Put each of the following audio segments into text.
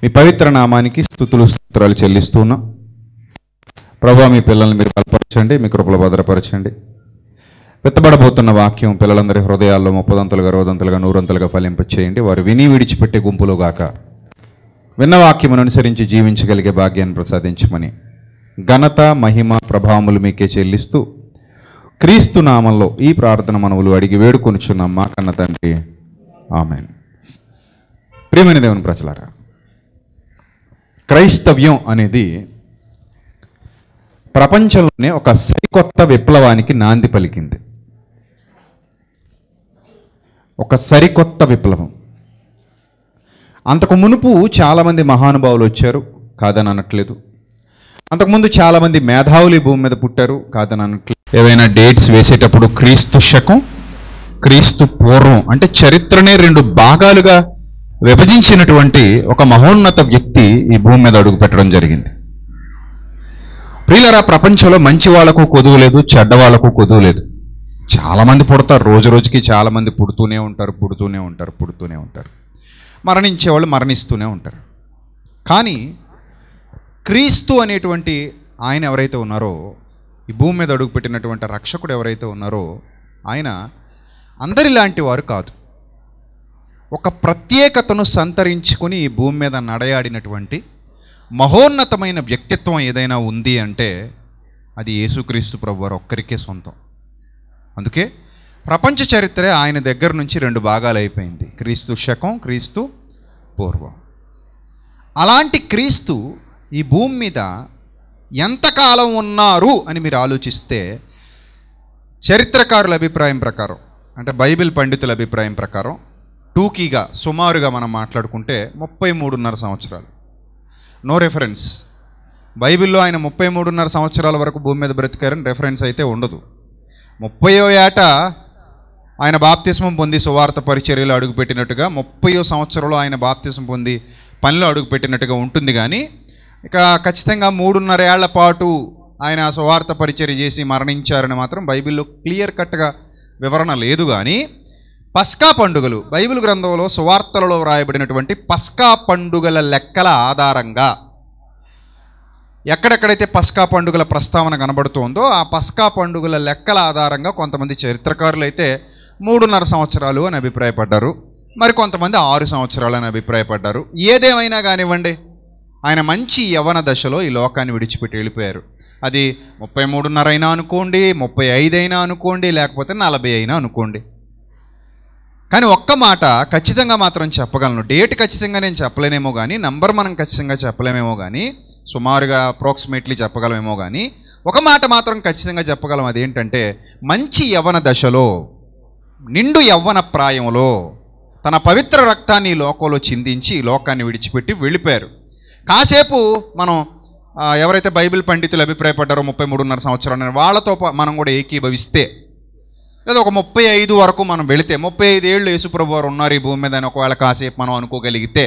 మీ పవిత్ర నామానికి స్థుతులు స్తోత్రాలు చెల్లిస్తున్నాం ప్రభా మీ పిల్లల్ని మీరు బలపరచండి మీ కృపలు భద్రపరచండి పెత్తబడబోతున్న వాక్యం పిల్లలందరి హృదయాల్లో ముప్పదంతలుగా రోదంతలుగా నూరంతలుగా ఫలింప చేయండి వారు విని విడిచిపెట్టే గాక విన్న వాక్యమును అనుసరించి జీవించగలిగే భాగ్యాన్ని ప్రసాదించమని ఘనత మహిమ ప్రభావములు మీకే చెల్లిస్తూ క్రీస్తు నామంలో ఈ ప్రార్థన మనవులు అడిగి వేడుకొనిచున్నాం మా కన్న తండ్రి ఆమెన్ ప్రేమని దేవుని ప్రజలారా క్రైస్తవ్యం అనేది ప్రపంచంలోనే ఒక సరికొత్త విప్లవానికి నాంది పలికింది ఒక సరికొత్త విప్లవం అంతకు మునుపు చాలామంది మహానుభావులు వచ్చారు కాదని అనట్లేదు అంతకుముందు చాలామంది మేధావులు భూమి మీద పుట్టారు కాదని అనట్లేదు ఏవైనా డేట్స్ వేసేటప్పుడు క్రీస్తు శకం క్రీస్తు పూర్వం అంటే చరిత్రనే రెండు భాగాలుగా విభజించినటువంటి ఒక మహోన్నత వ్యక్తి ఈ భూమి మీద అడుగు పెట్టడం జరిగింది ప్రియులరా ప్రపంచంలో మంచి వాళ్ళకు కొదువు లేదు చెడ్డ వాళ్ళకు కొదువు లేదు చాలామంది పుడతారు రోజు రోజుకి చాలామంది పుడుతూనే ఉంటారు పుడుతూనే ఉంటారు పుడుతూనే ఉంటారు మరణించే వాళ్ళు మరణిస్తూనే ఉంటారు కానీ క్రీస్తు అనేటువంటి ఆయన ఎవరైతే ఉన్నారో ఈ భూమి మీద అడుగుపెట్టినటువంటి రక్షకుడు ఎవరైతే ఉన్నారో ఆయన అందరిలాంటి వారు కాదు ఒక ప్రత్యేకతను సంతరించుకుని ఈ భూమి మీద నడయాడినటువంటి మహోన్నతమైన వ్యక్తిత్వం ఏదైనా ఉంది అంటే అది యేసుక్రీస్తు ప్రభు వారు ఒక్కరికే సొంతం అందుకే ప్రపంచ చరిత్రే ఆయన దగ్గర నుంచి రెండు భాగాలు అయిపోయింది క్రీస్తు శకం క్రీస్తు పూర్వం అలాంటి క్రీస్తు ఈ భూమి మీద ఎంతకాలం ఉన్నారు అని మీరు ఆలోచిస్తే చరిత్రకారుల అభిప్రాయం ప్రకారం అంటే బైబిల్ పండితుల అభిప్రాయం ప్రకారం టూకీగా సుమారుగా మనం మాట్లాడుకుంటే ముప్పై మూడున్నర సంవత్సరాలు నో రెఫరెన్స్ బైబిల్లో ఆయన ముప్పై మూడున్నర సంవత్సరాల వరకు భూమి మీద బ్రతికారని రెఫరెన్స్ అయితే ఉండదు ముప్పయో ఏట ఆయన బాప్తిస్మం పొంది సువార్త పరిచర్యలు అడుగుపెట్టినట్టుగా ముప్పయో సంవత్సరంలో ఆయన బాప్తిస్మం పొంది పనిలో అడుగుపెట్టినట్టుగా ఉంటుంది కానీ ఇక ఖచ్చితంగా మూడున్నర ఏళ్ల పాటు ఆయన సువార్త పరిచర్య చేసి మరణించారని మాత్రం బైబిల్లో క్లియర్ కట్గా వివరణ లేదు కానీ పస్కా పండుగలు బైబిల్ గ్రంథంలో సువార్తలలో వ్రాయబడినటువంటి పస్కా పండుగల లెక్కల ఆధారంగా ఎక్కడెక్కడైతే పస్కా పండుగల ప్రస్తావన కనబడుతోందో ఆ పస్కా పండుగల లెక్కల ఆధారంగా కొంతమంది చరిత్రకారులు అయితే మూడున్నర సంవత్సరాలు అని అభిప్రాయపడ్డారు మరి కొంతమంది ఆరు సంవత్సరాలు అని అభిప్రాయపడ్డారు ఏదేమైనా కానివ్వండి ఆయన మంచి యవన దశలో ఈ లోకాన్ని విడిచిపెట్టి వెళ్ళిపోయారు అది ముప్పై మూడున్నర అయినా అనుకోండి ముప్పై ఐదైనా అనుకోండి లేకపోతే నలభై అయినా అనుకోండి కానీ ఒక్క మాట ఖచ్చితంగా మాత్రం చెప్పగలను డేట్ ఖచ్చితంగా నేను చెప్పలేనేమో కానీ నంబర్ మనం ఖచ్చితంగా చెప్పలేమేమో కానీ సుమారుగా అప్రాక్సిమేట్లీ చెప్పగలమేమో కానీ ఒక మాట మాత్రం ఖచ్చితంగా చెప్పగలం అదేంటంటే మంచి యవ్వన దశలో నిండు యవ్వన ప్రాయంలో తన పవిత్ర రక్తాన్ని లోకంలో చిందించి లోకాన్ని విడిచిపెట్టి వెళ్ళిపోయారు కాసేపు మనం ఎవరైతే బైబిల్ పండితులు అభిప్రాయపడ్డారో ముప్పై మూడున్నర సంవత్సరాలు వాళ్ళతో మనం కూడా ఏకీభవిస్తే లేదా ఒక ముప్పై ఐదు వరకు మనం వెళితే ముప్పై ఐదు ఏళ్ళు యేసుప్రభు వారు ఉన్నారు ఈ భూమి మీద అని ఒకవేళ కాసేపు మనం అనుకోగలిగితే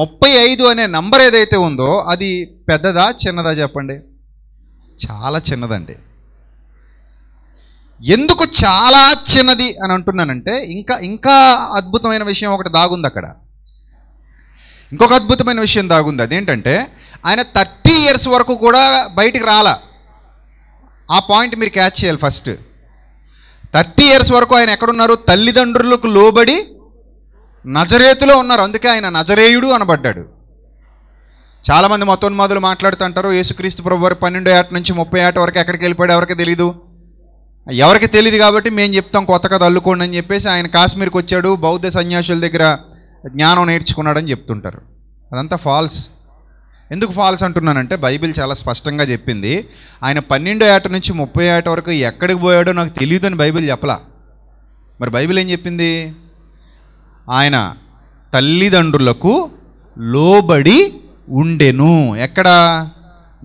ముప్పై ఐదు అనే నంబర్ ఏదైతే ఉందో అది పెద్దదా చిన్నదా చెప్పండి చాలా చిన్నదండి ఎందుకు చాలా చిన్నది అని అంటున్నానంటే ఇంకా ఇంకా అద్భుతమైన విషయం ఒకటి దాగుంది అక్కడ ఇంకొక అద్భుతమైన విషయం దాగుంది అదేంటంటే ఆయన థర్టీ ఇయర్స్ వరకు కూడా బయటికి రాల ఆ పాయింట్ మీరు క్యాచ్ చేయాలి ఫస్ట్ థర్టీ ఇయర్స్ వరకు ఆయన ఎక్కడున్నారు తల్లిదండ్రులకు లోబడి నజరేతులో ఉన్నారు అందుకే ఆయన నజరేయుడు అనబడ్డాడు చాలామంది మతోన్మాదులు మాట్లాడుతుంటారు యేసుక్రీస్తు ప్రభు వారు పన్నెండో ఏట నుంచి ముప్పై ఏట వరకు ఎక్కడికి వెళ్ళిపోయాడు ఎవరికి తెలీదు ఎవరికి తెలియదు కాబట్టి మేము చెప్తాం కొత్త కథ అల్లుకోండి అని చెప్పేసి ఆయన కాశ్మీర్కి వచ్చాడు బౌద్ధ సన్యాసుల దగ్గర జ్ఞానం నేర్చుకున్నాడని చెప్తుంటారు అదంతా ఫాల్స్ ఎందుకు ఫాల్స్ అంటున్నానంటే బైబిల్ చాలా స్పష్టంగా చెప్పింది ఆయన పన్నెండో ఏట నుంచి ముప్పై ఏట వరకు ఎక్కడికి పోయాడో నాకు తెలియదు అని బైబిల్ చెప్పలా మరి బైబిల్ ఏం చెప్పింది ఆయన తల్లిదండ్రులకు లోబడి ఉండెను ఎక్కడ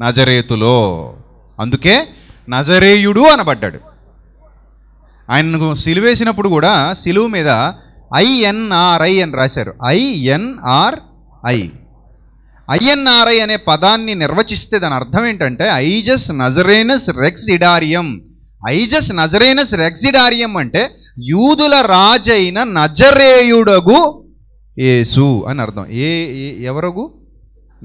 నజరేతులో అందుకే నజరేయుడు అనబడ్డాడు ఆయనకు సిలువేసినప్పుడు కూడా సిలువు మీద ఐఎన్ఆర్ఐ అని రాశారు ఐఎన్ఆర్ఐ ఐఎన్ఆర్ఐ అనే పదాన్ని నిర్వచిస్తే దాని అర్థం ఏంటంటే ఐజస్ నజరేనస్ రెక్సిడారియం ఐజస్ నజరేనస్ రెక్సిడారియం అంటే యూదుల రాజైన నజరేయుడగు ఏసు అని అర్థం ఏ ఎవరగు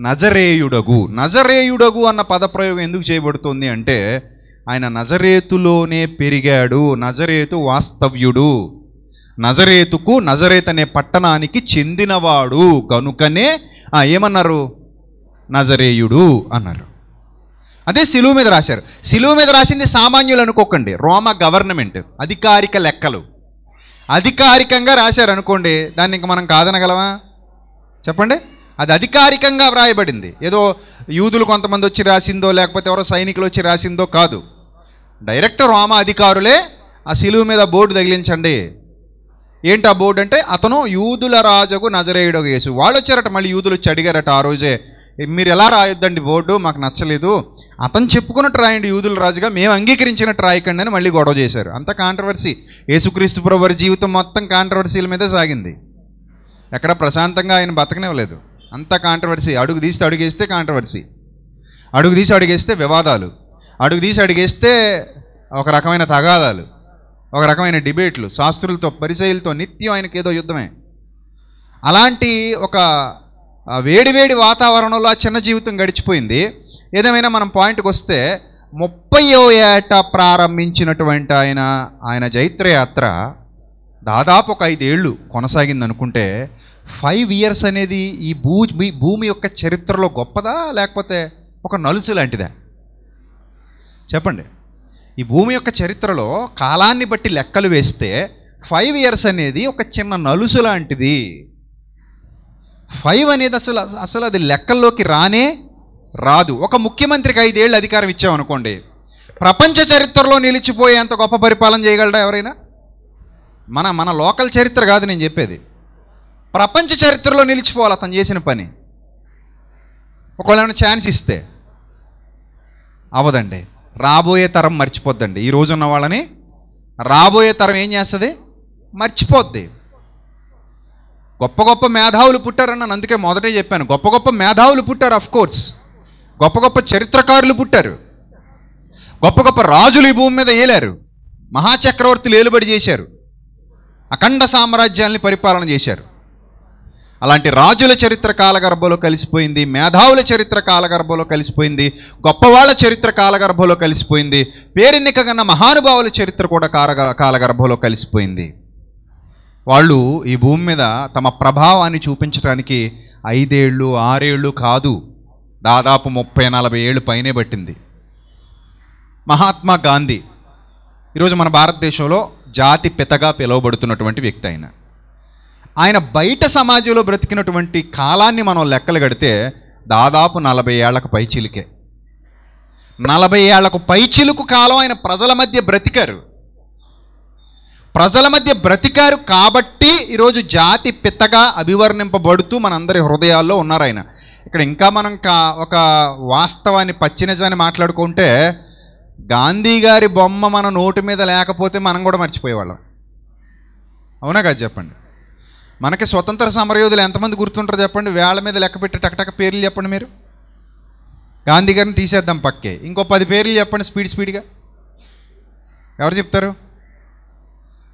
నజరేయుడగు నజరేయుడగు అన్న పదప్రయోగం ఎందుకు చేయబడుతుంది అంటే ఆయన నజరేతులోనే పెరిగాడు నజరేతు వాస్తవ్యుడు నజరేతుకు నజరేత్ అనే పట్టణానికి చెందినవాడు కనుకనే ఏమన్నారు నజరేయుడు అన్నారు అదే సిలువు మీద రాశారు సిలువు మీద రాసింది సామాన్యులు అనుకోకండి రోమా గవర్నమెంట్ అధికారిక లెక్కలు అధికారికంగా రాశారు అనుకోండి దాన్ని ఇంక మనం కాదనగలమా చెప్పండి అది అధికారికంగా వ్రాయబడింది ఏదో యూదులు కొంతమంది వచ్చి రాసిందో లేకపోతే ఎవరో సైనికులు వచ్చి రాసిందో కాదు డైరెక్ట్ రోమా అధికారులే ఆ సిలువు మీద బోర్డు తగిలించండి ఏంటి ఆ బోర్డు అంటే అతను యూదుల రాజుకు నజరేయుడు యేసు వాళ్ళు వచ్చారట మళ్ళీ యూదులు వచ్చి అడిగారట ఆ రోజే మీరు ఎలా రాయొద్దండి బోర్డు మాకు నచ్చలేదు అతను చెప్పుకున్నట్టు రాయండి యూదుల రాజుగా మేము అంగీకరించినట్టు రాయకండి అని మళ్ళీ గొడవ చేశారు అంత కాంట్రవర్సీ యేసుక్రీస్తు ప్రభువారి జీవితం మొత్తం కాంట్రవర్సీల మీదే సాగింది ఎక్కడ ప్రశాంతంగా ఆయన బతకనివ్వలేదు అంత కాంట్రవర్సీ అడుగు తీసి అడుగేస్తే కాంట్రవర్సీ అడుగు తీసి అడిగేస్తే వివాదాలు అడుగు తీసి అడిగేస్తే ఒక రకమైన తగాదాలు ఒక రకమైన డిబేట్లు శాస్త్రులతో పరిచయులతో నిత్యం ఆయనకి ఏదో యుద్ధమే అలాంటి ఒక వేడివేడి వాతావరణంలో ఆ చిన్న జీవితం గడిచిపోయింది ఏదేమైనా మనం పాయింట్కి వస్తే ముప్పయో ఏట ప్రారంభించినటువంటి ఆయన ఆయన జైత్రయాత్ర దాదాపు ఒక ఐదేళ్ళు కొనసాగింది అనుకుంటే ఫైవ్ ఇయర్స్ అనేది ఈ భూ భూమి యొక్క చరిత్రలో గొప్పదా లేకపోతే ఒక నలుసు లాంటిదా చెప్పండి ఈ భూమి యొక్క చరిత్రలో కాలాన్ని బట్టి లెక్కలు వేస్తే ఫైవ్ ఇయర్స్ అనేది ఒక చిన్న నలుసు లాంటిది ఫైవ్ అనేది అసలు అసలు అది లెక్కల్లోకి రానే రాదు ఒక ముఖ్యమంత్రికి ఐదేళ్ళు అధికారం ఇచ్చామనుకోండి ప్రపంచ చరిత్రలో నిలిచిపోయే అంత గొప్ప పరిపాలన చేయగలరా ఎవరైనా మన మన లోకల్ చరిత్ర కాదు నేను చెప్పేది ప్రపంచ చరిత్రలో నిలిచిపోవాలి అతను చేసిన పని ఒకవేళ ఛాన్స్ ఇస్తే అవదండి రాబోయే తరం మర్చిపోద్దండి ఈ రోజున్న వాళ్ళని రాబోయే తరం ఏం చేస్తుంది మర్చిపోద్ది గొప్ప గొప్ప మేధావులు పుట్టారని నన్ను అందుకే మొదటే చెప్పాను గొప్ప గొప్ప మేధావులు పుట్టారు అఫ్ కోర్స్ గొప్ప గొప్ప చరిత్రకారులు పుట్టారు గొప్ప గొప్ప రాజులు ఈ భూమి మీద ఏలారు మహాచక్రవర్తులు ఏలుబడి చేశారు అఖండ సామ్రాజ్యాల్ని పరిపాలన చేశారు అలాంటి రాజుల చరిత్ర కాలగర్భలో కలిసిపోయింది మేధావుల చరిత్ర కాలగర్భలో కలిసిపోయింది గొప్పవాళ్ళ చరిత్ర కాలగర్భలో కలిసిపోయింది పేరెన్నిక కన్నా మహానుభావుల చరిత్ర కూడా కాలగ కాలగర్భలో కలిసిపోయింది వాళ్ళు ఈ భూమి మీద తమ ప్రభావాన్ని చూపించడానికి ఐదేళ్ళు ఆరేళ్ళు కాదు దాదాపు ముప్పై నలభై ఏళ్ళు పైనే పట్టింది మహాత్మా గాంధీ ఈరోజు మన భారతదేశంలో జాతి పితగా పిలువబడుతున్నటువంటి వ్యక్తి అయినా ఆయన బయట సమాజంలో బ్రతికినటువంటి కాలాన్ని మనం లెక్కలు కడితే దాదాపు నలభై ఏళ్లకు పైచిలుకే నలభై ఏళ్లకు పైచిలుకు కాలం ఆయన ప్రజల మధ్య బ్రతికారు ప్రజల మధ్య బ్రతికారు కాబట్టి ఈరోజు జాతి పిత్తగా అభివర్ణింపబడుతూ మనందరి హృదయాల్లో ఉన్నారు ఆయన ఇక్కడ ఇంకా మనం కా ఒక వాస్తవాన్ని పచ్చి నిజాన్ని మాట్లాడుకుంటే గాంధీ గారి బొమ్మ మన నోటు మీద లేకపోతే మనం కూడా మర్చిపోయేవాళ్ళం అవునా కాదు చెప్పండి మనకి స్వతంత్ర సమరయోధులు ఎంతమంది గుర్తుంటారు చెప్పండి వేళ మీద లెక్క పెట్టి టక్టక పేర్లు చెప్పండి మీరు గాంధీ గారిని తీసేద్దాం పక్కే ఇంకో పది పేర్లు చెప్పండి స్పీడ్ స్పీడ్గా ఎవరు చెప్తారు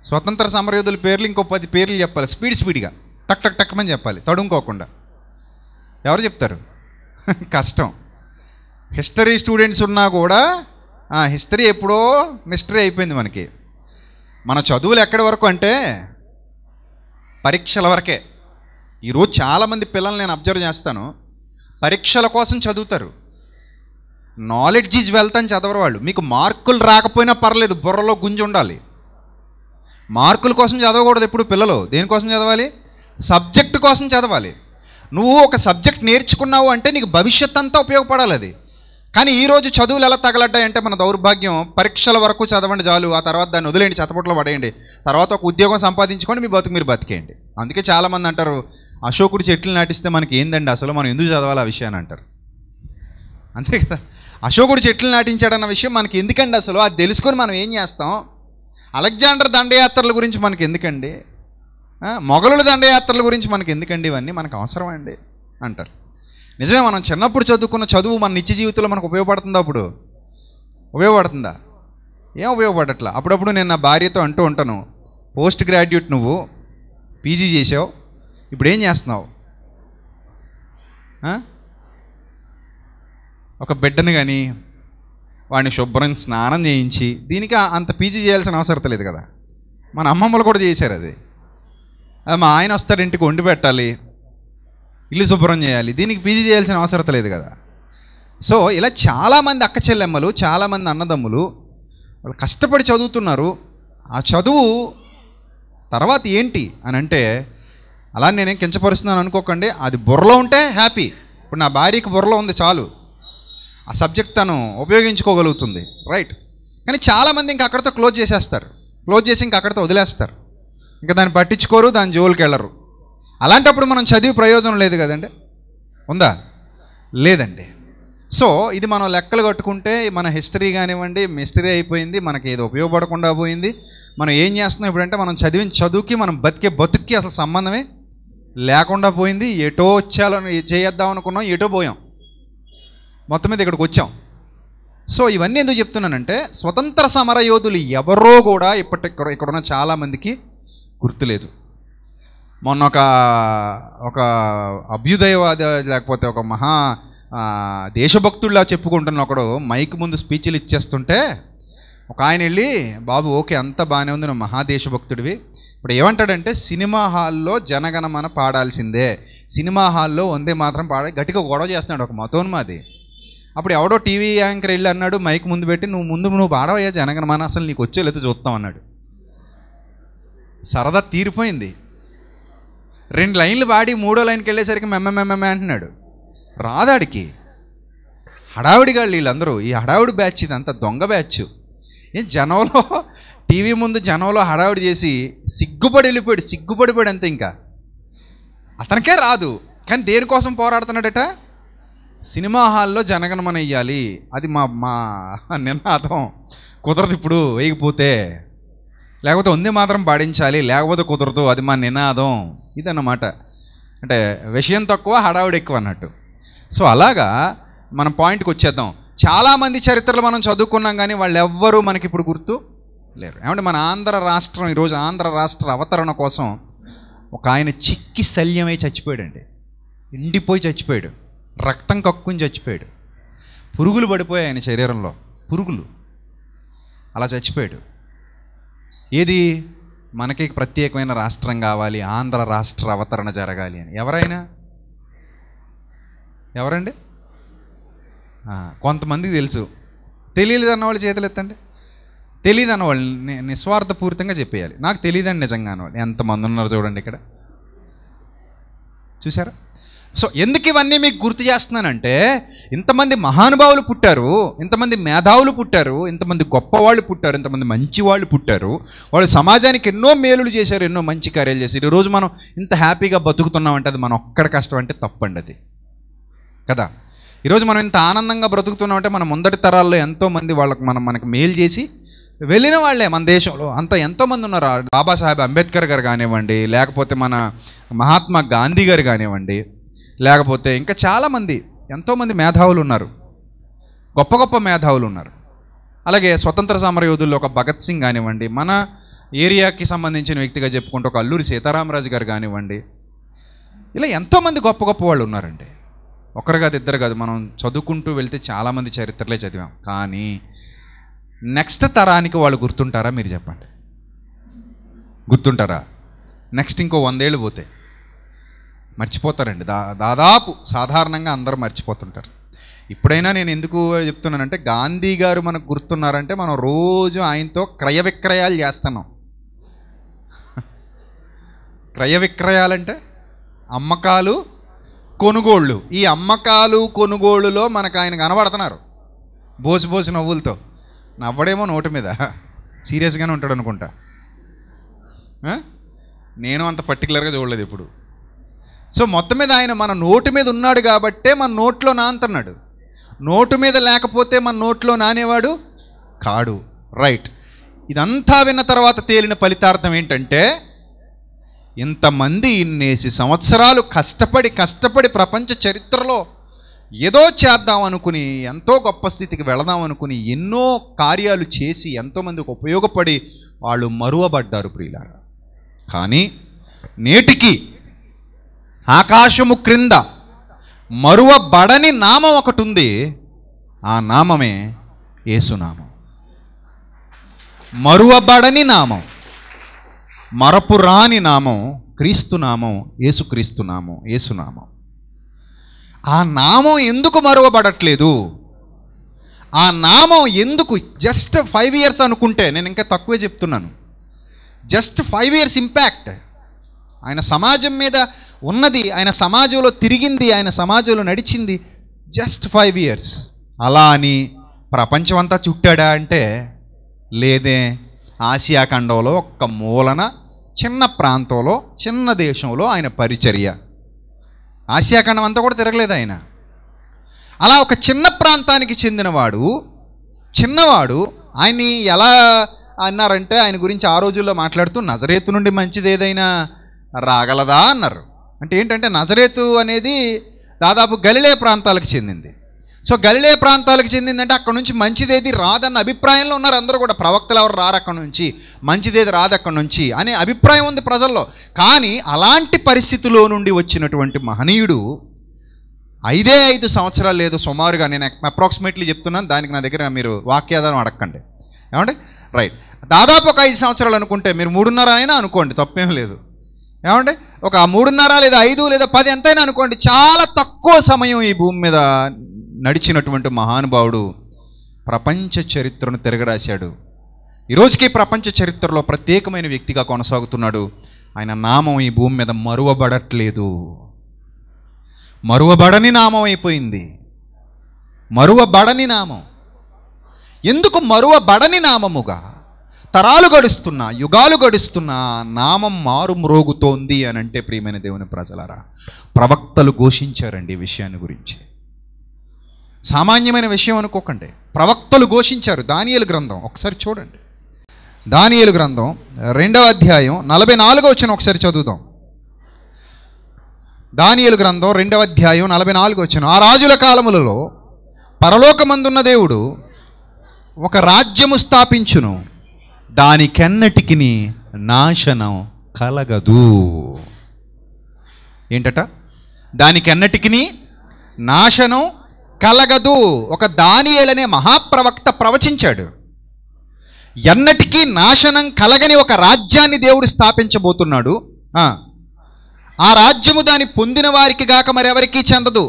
స్వతంత్ర సమరయోధుల పేర్లు ఇంకో పది పేర్లు చెప్పాలి స్పీడ్ స్పీడ్గా టక్ టక్ టక్ అని చెప్పాలి తడుముకోకుండా ఎవరు చెప్తారు కష్టం హిస్టరీ స్టూడెంట్స్ ఉన్నా కూడా హిస్టరీ ఎప్పుడో మిస్టరీ అయిపోయింది మనకి మన చదువులు ఎక్కడి వరకు అంటే పరీక్షల వరకే ఈరోజు చాలామంది పిల్లల్ని నేను అబ్జర్వ్ చేస్తాను పరీక్షల కోసం చదువుతారు నాలెడ్జ్ ఈజ్ వెల్త్ అని చదవరు వాళ్ళు మీకు మార్కులు రాకపోయినా పర్లేదు బుర్రలో గుంజి ఉండాలి మార్కుల కోసం చదవకూడదు ఎప్పుడు పిల్లలు దేనికోసం చదవాలి సబ్జెక్ట్ కోసం చదవాలి నువ్వు ఒక సబ్జెక్ట్ నేర్చుకున్నావు అంటే నీకు భవిష్యత్ అంతా ఉపయోగపడాలి అది కానీ ఈరోజు చదువులు ఎలా తగలడ్డాయంటే మన దౌర్భాగ్యం పరీక్షల వరకు చదవండి చాలు ఆ తర్వాత దాన్ని వదిలేండి చెత్తపట్లో పడేయండి తర్వాత ఒక ఉద్యోగం సంపాదించుకొని మీ బతుకు మీరు బతికేయండి అందుకే చాలామంది అంటారు అశోకుడు చెట్లు నాటిస్తే మనకి ఏందండి అసలు మనం ఎందుకు చదవాలి ఆ విషయాన్ని అంటారు అంతే కదా అశోకుడు చెట్లు నాటించాడన్న విషయం మనకి ఎందుకండి అసలు అది తెలుసుకొని మనం ఏం చేస్తాం అలెగ్జాండర్ దండయాత్రల గురించి మనకి ఎందుకండి మొఘలుల దండయాత్రల గురించి మనకి ఎందుకండి ఇవన్నీ మనకు అవసరం అండి అంటారు నిజమే మనం చిన్నప్పుడు చదువుకున్న చదువు మన నిత్య జీవితంలో మనకు ఉపయోగపడుతుందా అప్పుడు ఉపయోగపడుతుందా ఏం ఉపయోగపడట్లా అప్పుడప్పుడు నేను నా భార్యతో అంటూ ఉంటాను పోస్ట్ గ్రాడ్యుయేట్ నువ్వు పీజీ చేసావు ఇప్పుడు ఏం చేస్తున్నావు ఒక బిడ్డను కానీ వాడిని శుభ్రం స్నానం చేయించి దీనికి అంత పీజీ చేయాల్సిన అవసరం లేదు కదా మన అమ్మమ్మలు కూడా చేశారు అది మా ఆయన వస్తాడు ఇంటికి వండి పెట్టాలి ఇల్లు శుభ్రం చేయాలి దీనికి పీజీ చేయాల్సిన అవసరం లేదు కదా సో ఇలా చాలామంది అక్క చెల్లెమ్మలు చాలామంది అన్నదమ్ములు వాళ్ళు కష్టపడి చదువుతున్నారు ఆ చదువు తర్వాత ఏంటి అని అంటే అలా నేనేం కించపరుస్తున్నాను అనుకోకండి అది బుర్రలో ఉంటే హ్యాపీ ఇప్పుడు నా భార్యకి బుర్రలో ఉంది చాలు ఆ సబ్జెక్ట్ తను ఉపయోగించుకోగలుగుతుంది రైట్ కానీ చాలామంది ఇంకా అక్కడితో క్లోజ్ చేసేస్తారు క్లోజ్ చేసి ఇంకా అక్కడితో వదిలేస్తారు ఇంకా దాన్ని పట్టించుకోరు దాని జోలికి వెళ్ళరు అలాంటప్పుడు మనం చదివి ప్రయోజనం లేదు కదండి ఉందా లేదండి సో ఇది మనం లెక్కలు కట్టుకుంటే మన హిస్టరీ కానివ్వండి మిస్టరీ అయిపోయింది మనకి ఏది ఉపయోగపడకుండా పోయింది మనం ఏం చేస్తున్నాం ఇప్పుడంటే మనం చదివిన చదువుకి మనం బతికే బతుక్కి అసలు సంబంధమే లేకుండా పోయింది ఎటో వచ్చాలని చేద్దాం అనుకున్నాం ఎటో పోయాం మొత్తం మీద ఇక్కడికి వచ్చాం సో ఇవన్నీ ఎందుకు చెప్తున్నానంటే స్వతంత్ర సమరయోధులు ఎవరో కూడా ఇప్పటి ఇక్కడ ఇక్కడున్న చాలామందికి గుర్తులేదు మొన్న ఒక ఒక అభ్యుదయవాద లేకపోతే ఒక మహా దేశభక్తుడిలా చెప్పుకుంటున్న ఒకడు మైక్ ముందు స్పీచ్లు ఇచ్చేస్తుంటే ఒక ఆయన వెళ్ళి బాబు ఓకే అంత బాగానే ఉంది నువ్వు మహాదేశభక్తుడివి ఇప్పుడు ఏమంటాడంటే సినిమా హాల్లో జనగణమన పాడాల్సిందే సినిమా హాల్లో వందే మాత్రం పాడ గట్టిగా గొడవ చేస్తున్నాడు ఒక మతోన్మాది అప్పుడు ఎవడో టీవీ యాంకర్ వెళ్ళి అన్నాడు మైక్ ముందు పెట్టి నువ్వు ముందు నువ్వు పాడవయ్యా జనగణమన అసలు నీకు వచ్చే లేదా చూస్తాం అన్నాడు సరదా తీరిపోయింది రెండు లైన్లు వాడి మూడో లైన్కి వెళ్ళేసరికి మెమ్మెమ్మెమ్మె అంటున్నాడు రాదాడికి హడావుడిగా వీళ్ళందరూ ఈ హడావుడి బ్యాచ్ ఇది అంత దొంగ బ్యాచ్ ఏం జనంలో టీవీ ముందు జనంలో హడావుడి చేసి సిగ్గుపడి వెళ్ళిపోయాడు సిగ్గుపడిపోయాడు అంతే ఇంకా అతనికే రాదు కానీ దేనికోసం పోరాడుతున్నాడట సినిమా హాల్లో జనగణమన వెయ్యాలి అది మా మా నిన్నాదం కుదరదు ఇప్పుడు వేయకపోతే లేకపోతే ఉంది మాత్రం పాడించాలి లేకపోతే కుదరదు అది మా నినాదం ఇదన్నమాట అంటే విషయం తక్కువ హడావుడు ఎక్కువ అన్నట్టు సో అలాగా మనం పాయింట్కి వచ్చేద్దాం చాలామంది చరిత్రలు మనం చదువుకున్నాం కానీ వాళ్ళు ఎవ్వరూ మనకి ఇప్పుడు గుర్తు లేరు ఏమంటే మన ఆంధ్ర రాష్ట్రం ఈరోజు ఆంధ్ర రాష్ట్ర అవతరణ కోసం ఒక ఆయన చిక్కి శల్యమై చచ్చిపోయాడండి ఎండిపోయి చచ్చిపోయాడు రక్తం కక్కుని చచ్చిపోయాడు పురుగులు పడిపోయాయి ఆయన శరీరంలో పురుగులు అలా చచ్చిపోయాడు ఏది మనకి ప్రత్యేకమైన రాష్ట్రం కావాలి ఆంధ్ర రాష్ట్ర అవతరణ జరగాలి అని ఎవరైనా ఎవరండి కొంతమంది తెలుసు తెలియదు అన్నవాళ్ళు చేతులు ఎత్తండి తెలియదు అన్నవాళ్ళు నిస్వార్థపూరితంగా చెప్పేయాలి నాకు తెలియదండి నిజంగా అన్నవాళ్ళు ఎంతమంది ఉన్నారు చూడండి ఇక్కడ చూసారా సో ఎందుకు ఇవన్నీ మీకు గుర్తు చేస్తున్నానంటే ఇంతమంది మహానుభావులు పుట్టారు ఇంతమంది మేధావులు పుట్టారు ఇంతమంది గొప్పవాళ్ళు పుట్టారు ఇంతమంది మంచి వాళ్ళు పుట్టారు వాళ్ళు సమాజానికి ఎన్నో మేలులు చేశారు ఎన్నో మంచి కార్యాలు చేశారు ఈరోజు మనం ఇంత హ్యాపీగా బతుకుతున్నామంటే అది మన ఒక్కడ కష్టం అంటే తప్పండి అది కదా ఈరోజు మనం ఇంత ఆనందంగా బ్రతుకుతున్నామంటే మన ముందటి తరాల్లో ఎంతోమంది వాళ్ళకు మనం మనకు మేలు చేసి వెళ్ళిన వాళ్ళే మన దేశంలో అంత ఎంతోమంది ఉన్నారు బాబాసాహెబ్ అంబేద్కర్ గారు కానివ్వండి లేకపోతే మన మహాత్మా గాంధీ గారు కానివ్వండి లేకపోతే ఇంకా చాలామంది ఎంతోమంది మేధావులు ఉన్నారు గొప్ప గొప్ప మేధావులు ఉన్నారు అలాగే స్వతంత్ర సమర యోధుల్లో ఒక భగత్ సింగ్ కానివ్వండి మన ఏరియాకి సంబంధించిన వ్యక్తిగా చెప్పుకుంటే ఒక అల్లూరి సీతారామరాజు గారు కానివ్వండి ఇలా ఎంతోమంది గొప్ప గొప్ప వాళ్ళు ఉన్నారండి ఒకరు కాదు ఇద్దరు కాదు మనం చదువుకుంటూ వెళ్తే చాలామంది చరిత్రలే చదివాం కానీ నెక్స్ట్ తరానికి వాళ్ళు గుర్తుంటారా మీరు చెప్పండి గుర్తుంటారా నెక్స్ట్ ఇంకో వందేళ్ళు పోతే మర్చిపోతారండి దా దాదాపు సాధారణంగా అందరూ మర్చిపోతుంటారు ఇప్పుడైనా నేను ఎందుకు చెప్తున్నానంటే గాంధీ గారు మనకు గుర్తున్నారంటే మనం రోజు ఆయనతో క్రయ విక్రయాలు చేస్తున్నాం క్రయ విక్రయాలంటే అమ్మకాలు కొనుగోళ్ళు ఈ అమ్మకాలు కొనుగోళ్ళులో మనకు ఆయన కనబడుతున్నారు బోసి బోసి నవ్వులతో నవ్వడేమో నోటి మీద సీరియస్గానే ఉంటాడు అనుకుంటా నేను అంత పర్టికులర్గా చూడలేదు ఇప్పుడు సో మొత్తం మీద ఆయన మన నోటు మీద ఉన్నాడు కాబట్టే మన నోట్లో అంటున్నాడు నోటు మీద లేకపోతే మన నోట్లో నానేవాడు కాడు రైట్ ఇదంతా విన్న తర్వాత తేలిన ఫలితార్థం ఏంటంటే ఇంతమంది ఇన్నేసి సంవత్సరాలు కష్టపడి కష్టపడి ప్రపంచ చరిత్రలో ఏదో చేద్దాం అనుకుని ఎంతో గొప్ప స్థితికి వెళదాం అనుకుని ఎన్నో కార్యాలు చేసి ఎంతోమందికి ఉపయోగపడి వాళ్ళు మరువబడ్డారు ప్రియుల కానీ నేటికి ఆకాశము క్రింద మరువబడని నామం ఒకటి ఉంది ఆ నామమే యేసునామం మరువబడని నామం మరపు రాని నామం క్రీస్తునామం యేసుక్రీస్తునామం యేసునామం ఆ నామం ఎందుకు మరువబడట్లేదు ఆ నామం ఎందుకు జస్ట్ ఫైవ్ ఇయర్స్ అనుకుంటే నేను ఇంకా తక్కువే చెప్తున్నాను జస్ట్ ఫైవ్ ఇయర్స్ ఇంపాక్ట్ ఆయన సమాజం మీద ఉన్నది ఆయన సమాజంలో తిరిగింది ఆయన సమాజంలో నడిచింది జస్ట్ ఫైవ్ ఇయర్స్ అలా అని ప్రపంచం అంతా చుట్టాడా అంటే లేదే ఆసియా ఖండంలో ఒక్క మూలన చిన్న ప్రాంతంలో చిన్న దేశంలో ఆయన పరిచర్య ఆసియా ఖండం అంతా కూడా తిరగలేదు ఆయన అలా ఒక చిన్న ప్రాంతానికి చెందినవాడు చిన్నవాడు ఆయన్ని ఎలా అన్నారంటే ఆయన గురించి ఆ రోజుల్లో మాట్లాడుతూ నజరేతు నుండి మంచిది ఏదైనా రాగలదా అన్నారు అంటే ఏంటంటే నజరేతు అనేది దాదాపు గలిలే ప్రాంతాలకు చెందింది సో గలిలే ప్రాంతాలకు చెందిందంటే అక్కడ నుంచి మంచిదేది రాదన్న అభిప్రాయంలో ఉన్నారు అందరూ కూడా ప్రవక్తలు ఎవరు రారు అక్కడ నుంచి మంచిదేది రాదు అక్కడ నుంచి అనే అభిప్రాయం ఉంది ప్రజల్లో కానీ అలాంటి పరిస్థితిలో నుండి వచ్చినటువంటి మహనీయుడు ఐదే ఐదు సంవత్సరాలు లేదు సుమారుగా నేను అప్రాక్సిమేట్లీ చెప్తున్నాను దానికి నా దగ్గర మీరు వాక్యాధారం అడగండి ఏమంటే రైట్ దాదాపు ఒక ఐదు సంవత్సరాలు అనుకుంటే మీరు మూడున్నర అయినా అనుకోండి తప్పేం లేదు ఏమండి ఒక మూడున్నర లేదా ఐదు లేదా పది ఎంతైనా అనుకోండి చాలా తక్కువ సమయం ఈ భూమి మీద నడిచినటువంటి మహానుభావుడు ప్రపంచ చరిత్రను తిరగరాశాడు ఈరోజుకి ప్రపంచ చరిత్రలో ప్రత్యేకమైన వ్యక్తిగా కొనసాగుతున్నాడు ఆయన నామం ఈ భూమి మీద మరువబడట్లేదు మరువబడని నామం అయిపోయింది మరువబడని నామం ఎందుకు మరువబడని నామముగా తరాలు గడుస్తున్నా యుగాలు గడుస్తున్నా నామం మారు మ్రోగుతోంది అని అంటే ప్రియమైన దేవుని ప్రజలారా ప్రవక్తలు ఘోషించారండి విషయాన్ని గురించి సామాన్యమైన విషయం అనుకోకండి ప్రవక్తలు ఘోషించారు దానియలు గ్రంథం ఒకసారి చూడండి దానియలు గ్రంథం రెండవ అధ్యాయం నలభై నాలుగో వచ్చిన ఒకసారి చదువుదాం దానియలు గ్రంథం రెండవ అధ్యాయం నలభై నాలుగు వచ్చిన ఆ రాజుల కాలములలో పరలోకమందున్న దేవుడు ఒక రాజ్యము స్థాపించును దానికెన్నటికి నాశనం కలగదు ఏంటట దానికెన్నటికి నాశనం కలగదు ఒక దానియేలనే మహాప్రవక్త ప్రవచించాడు ఎన్నటికీ నాశనం కలగని ఒక రాజ్యాన్ని దేవుడు స్థాపించబోతున్నాడు ఆ రాజ్యము దాన్ని పొందిన వారికి గాక మరెవరికీ చెందదు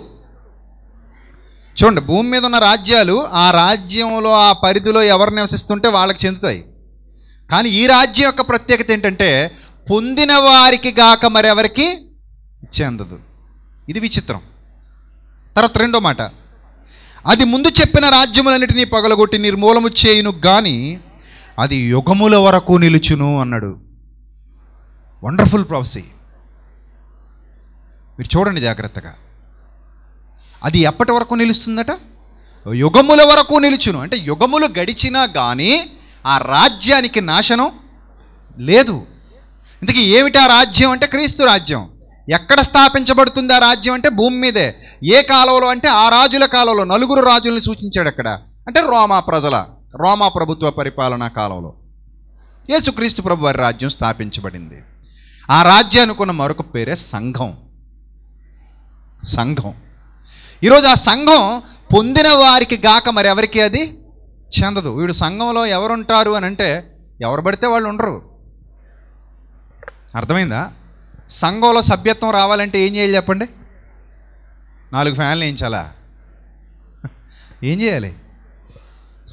చూడండి భూమి మీద ఉన్న రాజ్యాలు ఆ రాజ్యంలో ఆ పరిధిలో ఎవరు నివసిస్తుంటే వాళ్ళకి చెందుతాయి కానీ ఈ రాజ్యం యొక్క ప్రత్యేకత ఏంటంటే పొందిన వారికి గాక మరెవరికి చెందదు ఇది విచిత్రం తర్వాత రెండో మాట అది ముందు చెప్పిన రాజ్యములన్నిటినీ పగలగొట్టి నిర్మూలము చేయును కానీ అది యుగముల వరకు నిలుచును అన్నాడు వండర్ఫుల్ ప్రాఫసీ మీరు చూడండి జాగ్రత్తగా అది ఎప్పటి వరకు నిలుస్తుందట యుగముల వరకు నిలుచును అంటే యుగములు గడిచినా కానీ ఆ రాజ్యానికి నాశనం లేదు ఇంతకీ ఏమిటి ఆ రాజ్యం అంటే క్రీస్తు రాజ్యం ఎక్కడ స్థాపించబడుతుంది ఆ రాజ్యం అంటే భూమి మీదే ఏ కాలంలో అంటే ఆ రాజుల కాలంలో నలుగురు రాజుల్ని సూచించాడు అక్కడ అంటే రోమా ప్రజల రోమా ప్రభుత్వ పరిపాలనా కాలంలో యేసుక్రీస్తు ప్రభు వారి రాజ్యం స్థాపించబడింది ఆ రాజ్యానికి ఉన్న మరొక పేరే సంఘం సంఘం ఈరోజు ఆ సంఘం పొందిన వారికి గాక మరెవరికి అది చెందదు వీడు సంఘంలో ఎవరుంటారు అని అంటే ఎవరు పడితే వాళ్ళు ఉండరు అర్థమైందా సంఘంలో సభ్యత్వం రావాలంటే ఏం చేయాలి చెప్పండి నాలుగు ఫ్యాన్లు వేయించాలా ఏం చేయాలి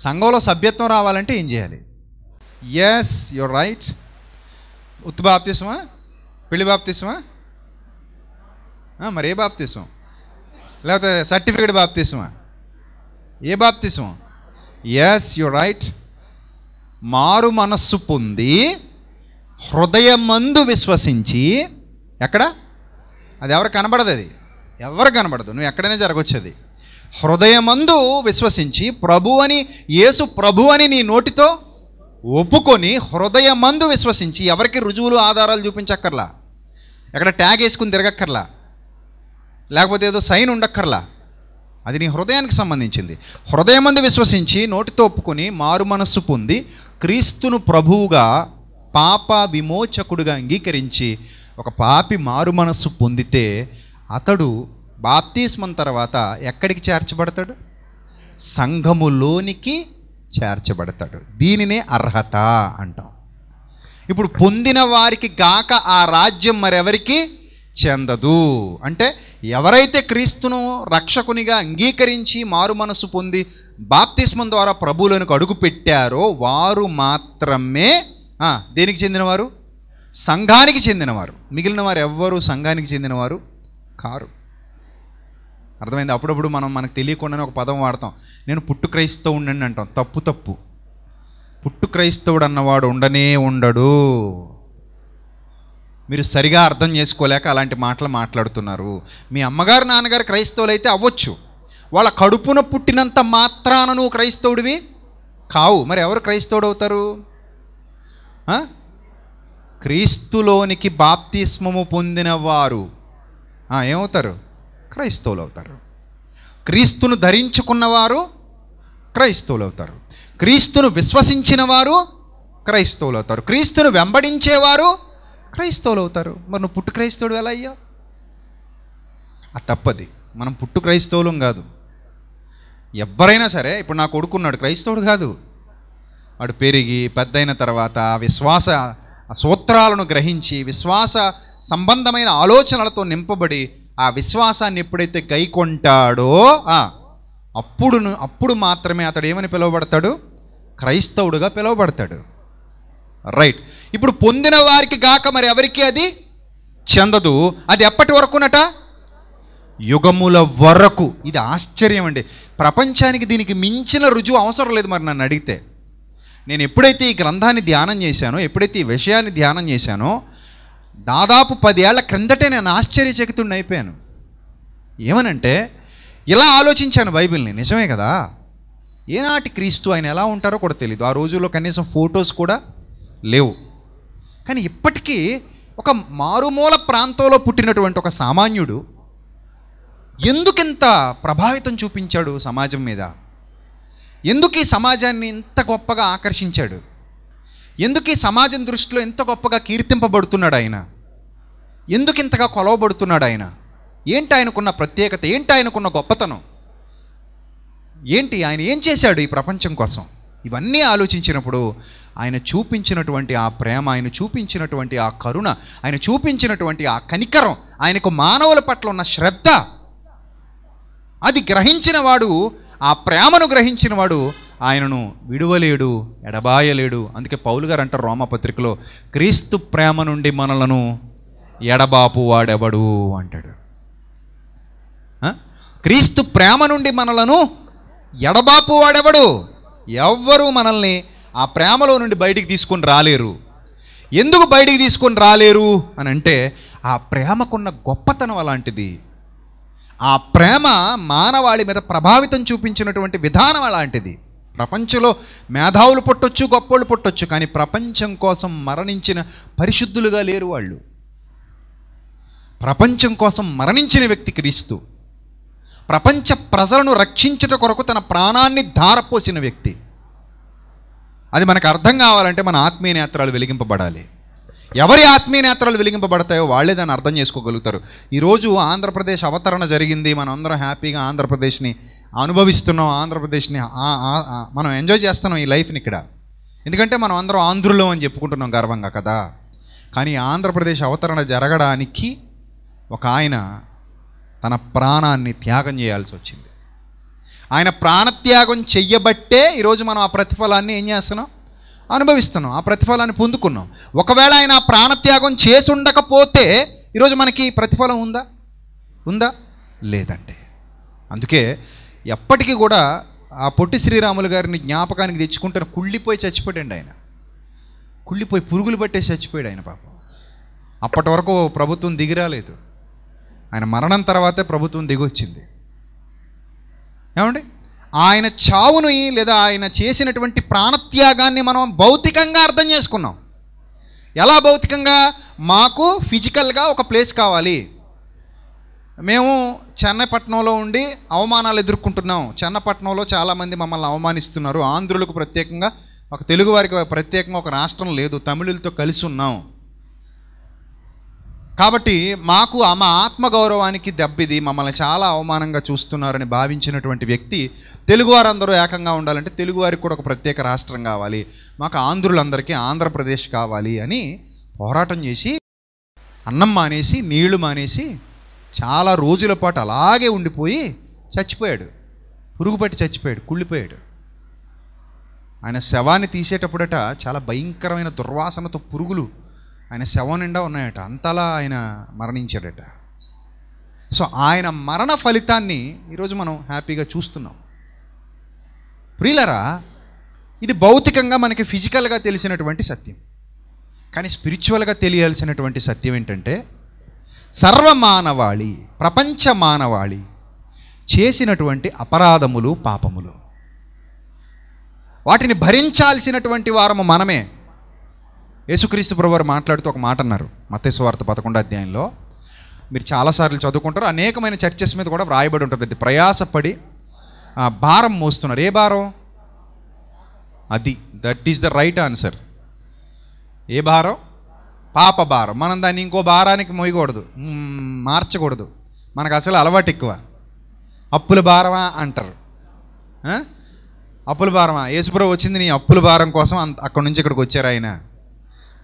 సంఘంలో సభ్యత్వం రావాలంటే ఏం చేయాలి ఎస్ యువర్ రైట్ ఉత్తు బాప్తిసమా పెళ్లి బాప్తిసమా మరి ఏ బాప్తిసం లేకపోతే సర్టిఫికేట్ బాప్తిసమా ఏ బాప్తిసం ఎస్ యు రైట్ మారు మనస్సు పొంది హృదయమందు విశ్వసించి ఎక్కడ అది ఎవరు కనబడదు అది ఎవరు కనబడదు నువ్వు ఎక్కడైనా జరగొచ్చేది హృదయమందు విశ్వసించి ప్రభు అని యేసు ప్రభు అని నీ నోటితో ఒప్పుకొని హృదయమందు విశ్వసించి ఎవరికి రుజువులు ఆధారాలు చూపించక్కర్లా ఎక్కడ ట్యాగ్ వేసుకుని తిరగక్కర్లా లేకపోతే ఏదో సైన్ ఉండక్కర్లా అది నీ హృదయానికి సంబంధించింది హృదయమందు విశ్వసించి నోటితో ఒప్పుకొని మారు మనస్సు పొంది క్రీస్తును ప్రభువుగా పాప విమోచకుడుగా అంగీకరించి ఒక పాపి మారు మనస్సు పొందితే అతడు బాప్తీస్మం తర్వాత ఎక్కడికి చేర్చబడతాడు సంఘములోనికి చేర్చబడతాడు దీనినే అర్హత అంటాం ఇప్పుడు పొందిన వారికి గాక ఆ రాజ్యం మరెవరికి చెందదు అంటే ఎవరైతే క్రీస్తును రక్షకునిగా అంగీకరించి మారు మనసు పొంది బాప్తిస్మం ద్వారా ప్రభువులకు అడుగు పెట్టారో వారు మాత్రమే దేనికి చెందినవారు సంఘానికి చెందినవారు మిగిలిన వారు ఎవ్వరు సంఘానికి చెందినవారు కారు అర్థమైంది అప్పుడప్పుడు మనం మనకు తెలియకుండానే ఒక పదం వాడతాం నేను పుట్టు ఉండండి అంటాం తప్పు తప్పు పుట్టు క్రైస్తవుడు అన్నవాడు ఉండనే ఉండడు మీరు సరిగా అర్థం చేసుకోలేక అలాంటి మాటలు మాట్లాడుతున్నారు మీ అమ్మగారు నాన్నగారు అయితే అవ్వచ్చు వాళ్ళ కడుపున పుట్టినంత మాత్రాన నువ్వు క్రైస్తవుడివి కావు మరి ఎవరు క్రైస్తవుడు అవుతారు క్రీస్తులోనికి బాప్తిస్మము పొందిన వారు ఏమవుతారు క్రైస్తవులు అవుతారు క్రీస్తును ధరించుకున్నవారు క్రైస్తవులు అవుతారు క్రీస్తును విశ్వసించిన వారు క్రైస్తవులు అవుతారు క్రీస్తును వెంబడించేవారు క్రైస్తవులు అవుతారు మరి నువ్వు పుట్టు క్రైస్తవుడు ఎలా అయ్యా ఆ తప్పది మనం పుట్టు క్రైస్తవులం కాదు ఎవరైనా సరే ఇప్పుడు నా కొడుకున్నాడు క్రైస్తవుడు కాదు వాడు పెరిగి పెద్దయిన తర్వాత విశ్వాస సూత్రాలను గ్రహించి విశ్వాస సంబంధమైన ఆలోచనలతో నింపబడి ఆ విశ్వాసాన్ని ఎప్పుడైతే కైకొంటాడో అప్పుడు అప్పుడు మాత్రమే అతడు ఏమని పిలువబడతాడు క్రైస్తవుడుగా పిలువబడతాడు రైట్ ఇప్పుడు పొందిన వారికి గాక మరి ఎవరికి అది చెందదు అది ఎప్పటి వరకునట యుగముల వరకు ఇది ఆశ్చర్యం అండి ప్రపంచానికి దీనికి మించిన రుజువు అవసరం లేదు మరి నన్ను అడిగితే నేను ఎప్పుడైతే ఈ గ్రంథాన్ని ధ్యానం చేశానో ఎప్పుడైతే ఈ విషయాన్ని ధ్యానం చేశానో దాదాపు పదేళ్ల క్రిందటే నేను ఆశ్చర్యచకితుడిని అయిపోయాను ఏమనంటే ఇలా ఆలోచించాను బైబిల్ని నిజమే కదా ఏనాటి క్రీస్తు ఆయన ఎలా ఉంటారో కూడా తెలియదు ఆ రోజుల్లో కనీసం ఫొటోస్ కూడా లేవు కానీ ఇప్పటికీ ఒక మారుమూల ప్రాంతంలో పుట్టినటువంటి ఒక సామాన్యుడు ఎందుకింత ప్రభావితం చూపించాడు సమాజం మీద ఎందుకు ఈ సమాజాన్ని ఇంత గొప్పగా ఆకర్షించాడు ఎందుకు ఈ సమాజం దృష్టిలో ఎంత గొప్పగా కీర్తింపబడుతున్నాడు ఆయన ఎందుకు ఇంతగా కొలవబడుతున్నాడు ఆయన ఏంటి ఆయనకున్న ప్రత్యేకత ఏంటి ఆయనకున్న గొప్పతనం ఏంటి ఆయన ఏం చేశాడు ఈ ప్రపంచం కోసం ఇవన్నీ ఆలోచించినప్పుడు ఆయన చూపించినటువంటి ఆ ప్రేమ ఆయన చూపించినటువంటి ఆ కరుణ ఆయన చూపించినటువంటి ఆ కనికరం ఆయనకు మానవుల పట్ల ఉన్న శ్రద్ధ అది గ్రహించిన వాడు ఆ ప్రేమను గ్రహించిన వాడు ఆయనను విడువలేడు ఎడబాయలేడు అందుకే పౌలు గారు అంటారు రోమపత్రికలో క్రీస్తు ప్రేమ నుండి మనలను ఎడబాపు వాడెవడు అంటాడు క్రీస్తు ప్రేమ నుండి మనలను ఎడబాపు వాడెవడు ఎవ్వరూ మనల్ని ఆ ప్రేమలో నుండి బయటికి తీసుకొని రాలేరు ఎందుకు బయటికి తీసుకొని రాలేరు అని అంటే ఆ ప్రేమకున్న గొప్పతనం అలాంటిది ఆ ప్రేమ మానవాళి మీద ప్రభావితం చూపించినటువంటి విధానం అలాంటిది ప్రపంచంలో మేధావులు పుట్టొచ్చు గొప్పోళ్ళు పుట్టొచ్చు కానీ ప్రపంచం కోసం మరణించిన పరిశుద్ధులుగా లేరు వాళ్ళు ప్రపంచం కోసం మరణించిన వ్యక్తి క్రీస్తు ప్రపంచ ప్రజలను రక్షించట కొరకు తన ప్రాణాన్ని ధారపోసిన వ్యక్తి అది మనకు అర్థం కావాలంటే మన ఆత్మీయ నేత్రాలు వెలిగింపబడాలి ఎవరి ఆత్మీయ నేత్రాలు వెలిగింపబడతాయో వాళ్ళే దాన్ని అర్థం చేసుకోగలుగుతారు ఈరోజు ఆంధ్రప్రదేశ్ అవతరణ జరిగింది మనం అందరం హ్యాపీగా ఆంధ్రప్రదేశ్ని అనుభవిస్తున్నాం ఆంధ్రప్రదేశ్ని మనం ఎంజాయ్ చేస్తున్నాం ఈ లైఫ్ని ఇక్కడ ఎందుకంటే మనం అందరం ఆంధ్రులం అని చెప్పుకుంటున్నాం గర్వంగా కదా కానీ ఆంధ్రప్రదేశ్ అవతరణ జరగడానికి ఒక ఆయన తన ప్రాణాన్ని త్యాగం చేయాల్సి వచ్చింది ఆయన ప్రాణత్యాగం చెయ్యబట్టే ఈరోజు మనం ఆ ప్రతిఫలాన్ని ఏం చేస్తున్నాం అనుభవిస్తున్నాం ఆ ప్రతిఫలాన్ని పొందుకున్నాం ఒకవేళ ఆయన ఆ ప్రాణత్యాగం చేసి ఉండకపోతే ఈరోజు మనకి ప్రతిఫలం ఉందా ఉందా లేదండి అందుకే ఎప్పటికీ కూడా ఆ పొట్టి శ్రీరాములు గారిని జ్ఞాపకానికి తెచ్చుకుంటాను కుళ్ళిపోయి చచ్చిపోయాడు ఆయన కుళ్ళిపోయి పురుగులు పట్టేసి చచ్చిపోయాడు ఆయన పాపం అప్పటి వరకు ప్రభుత్వం దిగిరాలేదు ఆయన మరణం తర్వాతే ప్రభుత్వం దిగొచ్చింది ఏమండి ఆయన చావుని లేదా ఆయన చేసినటువంటి ప్రాణత్యాగాన్ని మనం భౌతికంగా అర్థం చేసుకున్నాం ఎలా భౌతికంగా మాకు ఫిజికల్గా ఒక ప్లేస్ కావాలి మేము చెన్నైపట్నంలో ఉండి అవమానాలు ఎదుర్కొంటున్నాం చెన్నపట్నంలో చాలామంది మమ్మల్ని అవమానిస్తున్నారు ఆంధ్రులకు ప్రత్యేకంగా ఒక తెలుగువారికి ప్రత్యేకంగా ఒక రాష్ట్రం లేదు తమిళులతో కలిసి ఉన్నాం కాబట్టి మాకు మా ఆత్మగౌరవానికి దెబ్బది మమ్మల్ని చాలా అవమానంగా చూస్తున్నారని భావించినటువంటి వ్యక్తి తెలుగువారందరూ ఏకంగా ఉండాలంటే తెలుగువారికి కూడా ఒక ప్రత్యేక రాష్ట్రం కావాలి మాకు ఆంధ్రులందరికీ ఆంధ్రప్రదేశ్ కావాలి అని పోరాటం చేసి అన్నం మానేసి నీళ్లు మానేసి చాలా రోజుల పాటు అలాగే ఉండిపోయి చచ్చిపోయాడు పురుగుపట్టి చచ్చిపోయాడు కుళ్ళిపోయాడు ఆయన శవాన్ని తీసేటప్పుడట చాలా భయంకరమైన దుర్వాసనతో పురుగులు ఆయన శవం నిండా ఉన్నాయట అంతలా ఆయన మరణించాడట సో ఆయన మరణ ఫలితాన్ని ఈరోజు మనం హ్యాపీగా చూస్తున్నాం ప్రియులరా ఇది భౌతికంగా మనకి ఫిజికల్గా తెలిసినటువంటి సత్యం కానీ స్పిరిచువల్గా తెలియాల్సినటువంటి సత్యం ఏంటంటే సర్వమానవాళి ప్రపంచ మానవాళి చేసినటువంటి అపరాధములు పాపములు వాటిని భరించాల్సినటువంటి వారము మనమే యేసుక్రీస్తు ప్రభువారు మాట్లాడుతూ ఒక మాట అన్నారు మతేశ్వార్త పదకొండో అధ్యాయంలో మీరు చాలాసార్లు చదువుకుంటారు అనేకమైన చర్చెస్ మీద కూడా వ్రాయబడి ఉంటుంది ప్రయాసపడి భారం మోస్తున్నారు ఏ భారం అది that is the right answer ఏ భారం పాప భారం మనం దాన్ని ఇంకో భారానికి మోయకూడదు మార్చకూడదు మనకు అసలు అలవాటు ఎక్కువ అప్పుల భారమా అంటారు అప్పుల భారమా యేసుప్రభు వచ్చింది నీ అప్పుల భారం కోసం అంత అక్కడి నుంచి ఇక్కడికి వచ్చారు ఆయన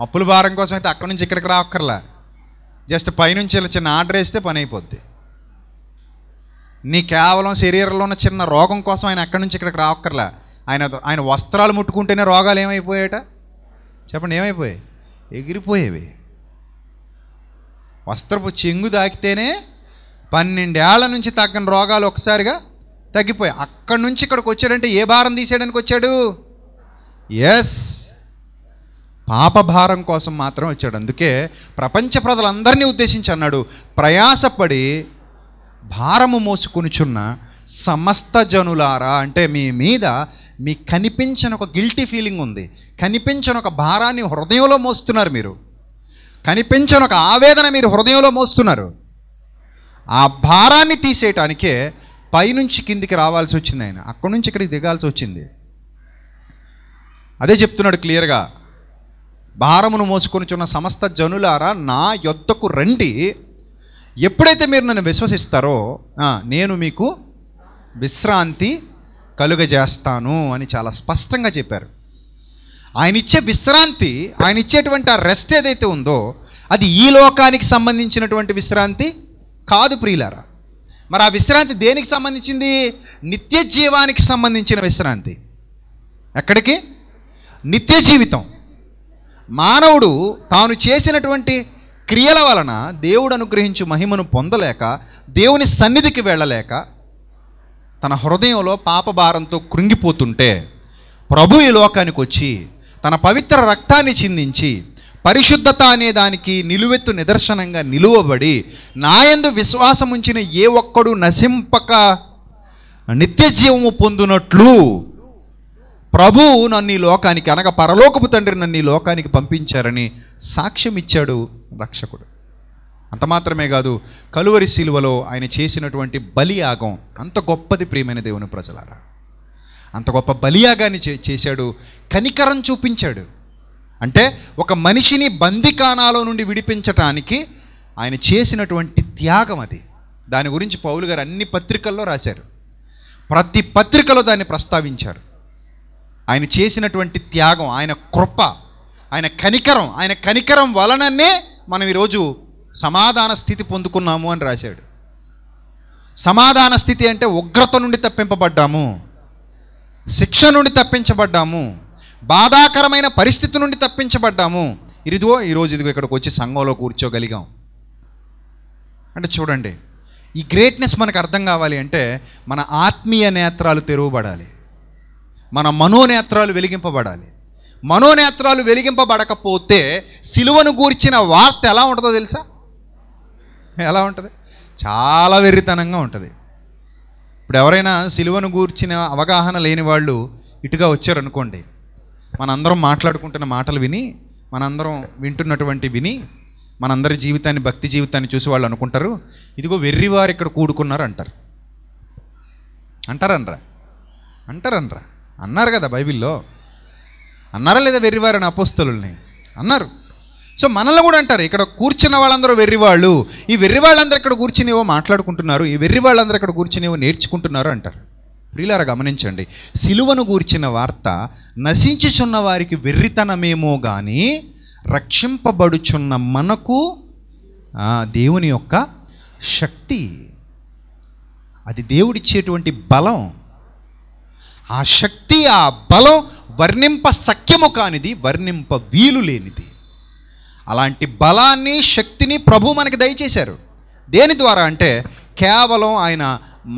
అప్పుల భారం కోసం అయితే అక్కడి నుంచి ఇక్కడికి రాక్కర్లా జస్ట్ పైనుంచి ఇలా చిన్న ఆర్డర్ వేస్తే పని అయిపోద్ది నీ కేవలం శరీరంలో ఉన్న చిన్న రోగం కోసం ఆయన ఎక్కడి నుంచి ఇక్కడికి రాక్కర్లా ఆయన ఆయన వస్త్రాలు ముట్టుకుంటేనే రోగాలు ఏమైపోయాట చెప్పండి ఏమైపోయాయి ఎగిరిపోయేవి వస్త్రపు చెంగు తాకితేనే పన్నెండేళ్ల నుంచి తగ్గని రోగాలు ఒకసారిగా తగ్గిపోయాయి అక్కడి నుంచి ఇక్కడికి వచ్చాడంటే ఏ భారం తీసేయడానికి వచ్చాడు ఎస్ పాపభారం కోసం మాత్రం వచ్చాడు అందుకే ప్రపంచ ప్రజలందరినీ ఉద్దేశించి అన్నాడు ప్రయాసపడి భారము మోసుకునిచున్న సమస్త జనులారా అంటే మీ మీద మీ కనిపించని ఒక గిల్టీ ఫీలింగ్ ఉంది కనిపించని ఒక భారాన్ని హృదయంలో మోస్తున్నారు మీరు కనిపించని ఒక ఆవేదన మీరు హృదయంలో మోస్తున్నారు ఆ భారాన్ని తీసేయటానికే పైనుంచి కిందికి రావాల్సి వచ్చింది ఆయన అక్కడి నుంచి ఇక్కడికి దిగాల్సి వచ్చింది అదే చెప్తున్నాడు క్లియర్గా భారమును మోసుకొనిచున్న సమస్త జనులారా నా యొద్దకు రండి ఎప్పుడైతే మీరు నన్ను విశ్వసిస్తారో నేను మీకు విశ్రాంతి కలుగజేస్తాను అని చాలా స్పష్టంగా చెప్పారు ఆయన ఇచ్చే విశ్రాంతి ఆయన ఇచ్చేటువంటి ఆ రెస్ట్ ఏదైతే ఉందో అది ఈ లోకానికి సంబంధించినటువంటి విశ్రాంతి కాదు ప్రియులారా మరి ఆ విశ్రాంతి దేనికి సంబంధించింది నిత్య జీవానికి సంబంధించిన విశ్రాంతి ఎక్కడికి నిత్య జీవితం మానవుడు తాను చేసినటువంటి క్రియల వలన దేవుడు అనుగ్రహించు మహిమను పొందలేక దేవుని సన్నిధికి వెళ్ళలేక తన హృదయంలో పాపభారంతో కృంగిపోతుంటే ప్రభు ఈ లోకానికి వచ్చి తన పవిత్ర రక్తాన్ని చిందించి పరిశుద్ధత అనే దానికి నిలువెత్తు నిదర్శనంగా నిలువబడి నాయందు విశ్వాసముంచిన ఏ ఒక్కడు నశింపక నిత్య జీవము పొందునట్లు ప్రభువు నన్ను ఈ లోకానికి అనగా పరలోకపు తండ్రి నన్ను ఈ లోకానికి పంపించారని సాక్ష్యం ఇచ్చాడు రక్షకుడు అంత మాత్రమే కాదు కలువరి శిలువలో ఆయన చేసినటువంటి బలియాగం అంత గొప్పది ప్రియమైన దేవుని ప్రజలారా అంత గొప్ప బలియాగాన్ని చే చేశాడు కనికరం చూపించాడు అంటే ఒక మనిషిని బందికానాలో నుండి విడిపించటానికి ఆయన చేసినటువంటి త్యాగం అది దాని గురించి పౌలు గారు అన్ని పత్రికల్లో రాశారు ప్రతి పత్రికలో దాన్ని ప్రస్తావించారు ఆయన చేసినటువంటి త్యాగం ఆయన కృప ఆయన కనికరం ఆయన కనికరం వలననే మనం ఈరోజు సమాధాన స్థితి పొందుకున్నాము అని రాశాడు సమాధాన స్థితి అంటే ఉగ్రత నుండి తప్పింపబడ్డాము శిక్ష నుండి తప్పించబడ్డాము బాధాకరమైన పరిస్థితి నుండి తప్పించబడ్డాము ఇదిగో ఈరోజు ఇదిగో ఇక్కడికి వచ్చి సంఘంలో కూర్చోగలిగాం అంటే చూడండి ఈ గ్రేట్నెస్ మనకు అర్థం కావాలి అంటే మన ఆత్మీయ నేత్రాలు తెరవబడాలి మన మనోనేత్రాలు వెలిగింపబడాలి మనోనేత్రాలు వెలిగింపబడకపోతే సిలువను గూర్చిన వార్త ఎలా ఉంటుందో తెలుసా ఎలా ఉంటుంది చాలా వెర్రితనంగా ఉంటుంది ఇప్పుడు ఎవరైనా సిలువను గూర్చిన అవగాహన లేని వాళ్ళు ఇటుగా వచ్చారనుకోండి మనందరం మాట్లాడుకుంటున్న మాటలు విని మనందరం వింటున్నటువంటి విని మనందరి జీవితాన్ని భక్తి జీవితాన్ని చూసి వాళ్ళు అనుకుంటారు ఇదిగో వెర్రివారు ఇక్కడ కూడుకున్నారు అంటారు అంటారనరా అంటారనరా అన్నారు కదా బైబిల్లో అన్నారా లేదా వెర్రివారని అని అన్నారు సో మనల్ని కూడా అంటారు ఇక్కడ కూర్చున్న వాళ్ళందరూ వెర్రివాళ్ళు ఈ వెర్రి వాళ్ళందరూ ఇక్కడ కూర్చునేవో మాట్లాడుకుంటున్నారు ఈ వెర్రి వాళ్ళందరూ ఇక్కడ కూర్చునేవో నేర్చుకుంటున్నారు అంటారు ప్రియులారా గమనించండి సిలువను గూర్చిన వార్త నశించుచున్న వారికి వెర్రితనమేమో కానీ రక్షింపబడుచున్న మనకు దేవుని యొక్క శక్తి అది దేవుడిచ్చేటువంటి బలం ఆ శక్తి ఆ బలం వర్ణింప సఖ్యము కానిది వర్ణింప వీలు లేనిది అలాంటి బలాన్ని శక్తిని ప్రభు మనకి దయచేశారు దేని ద్వారా అంటే కేవలం ఆయన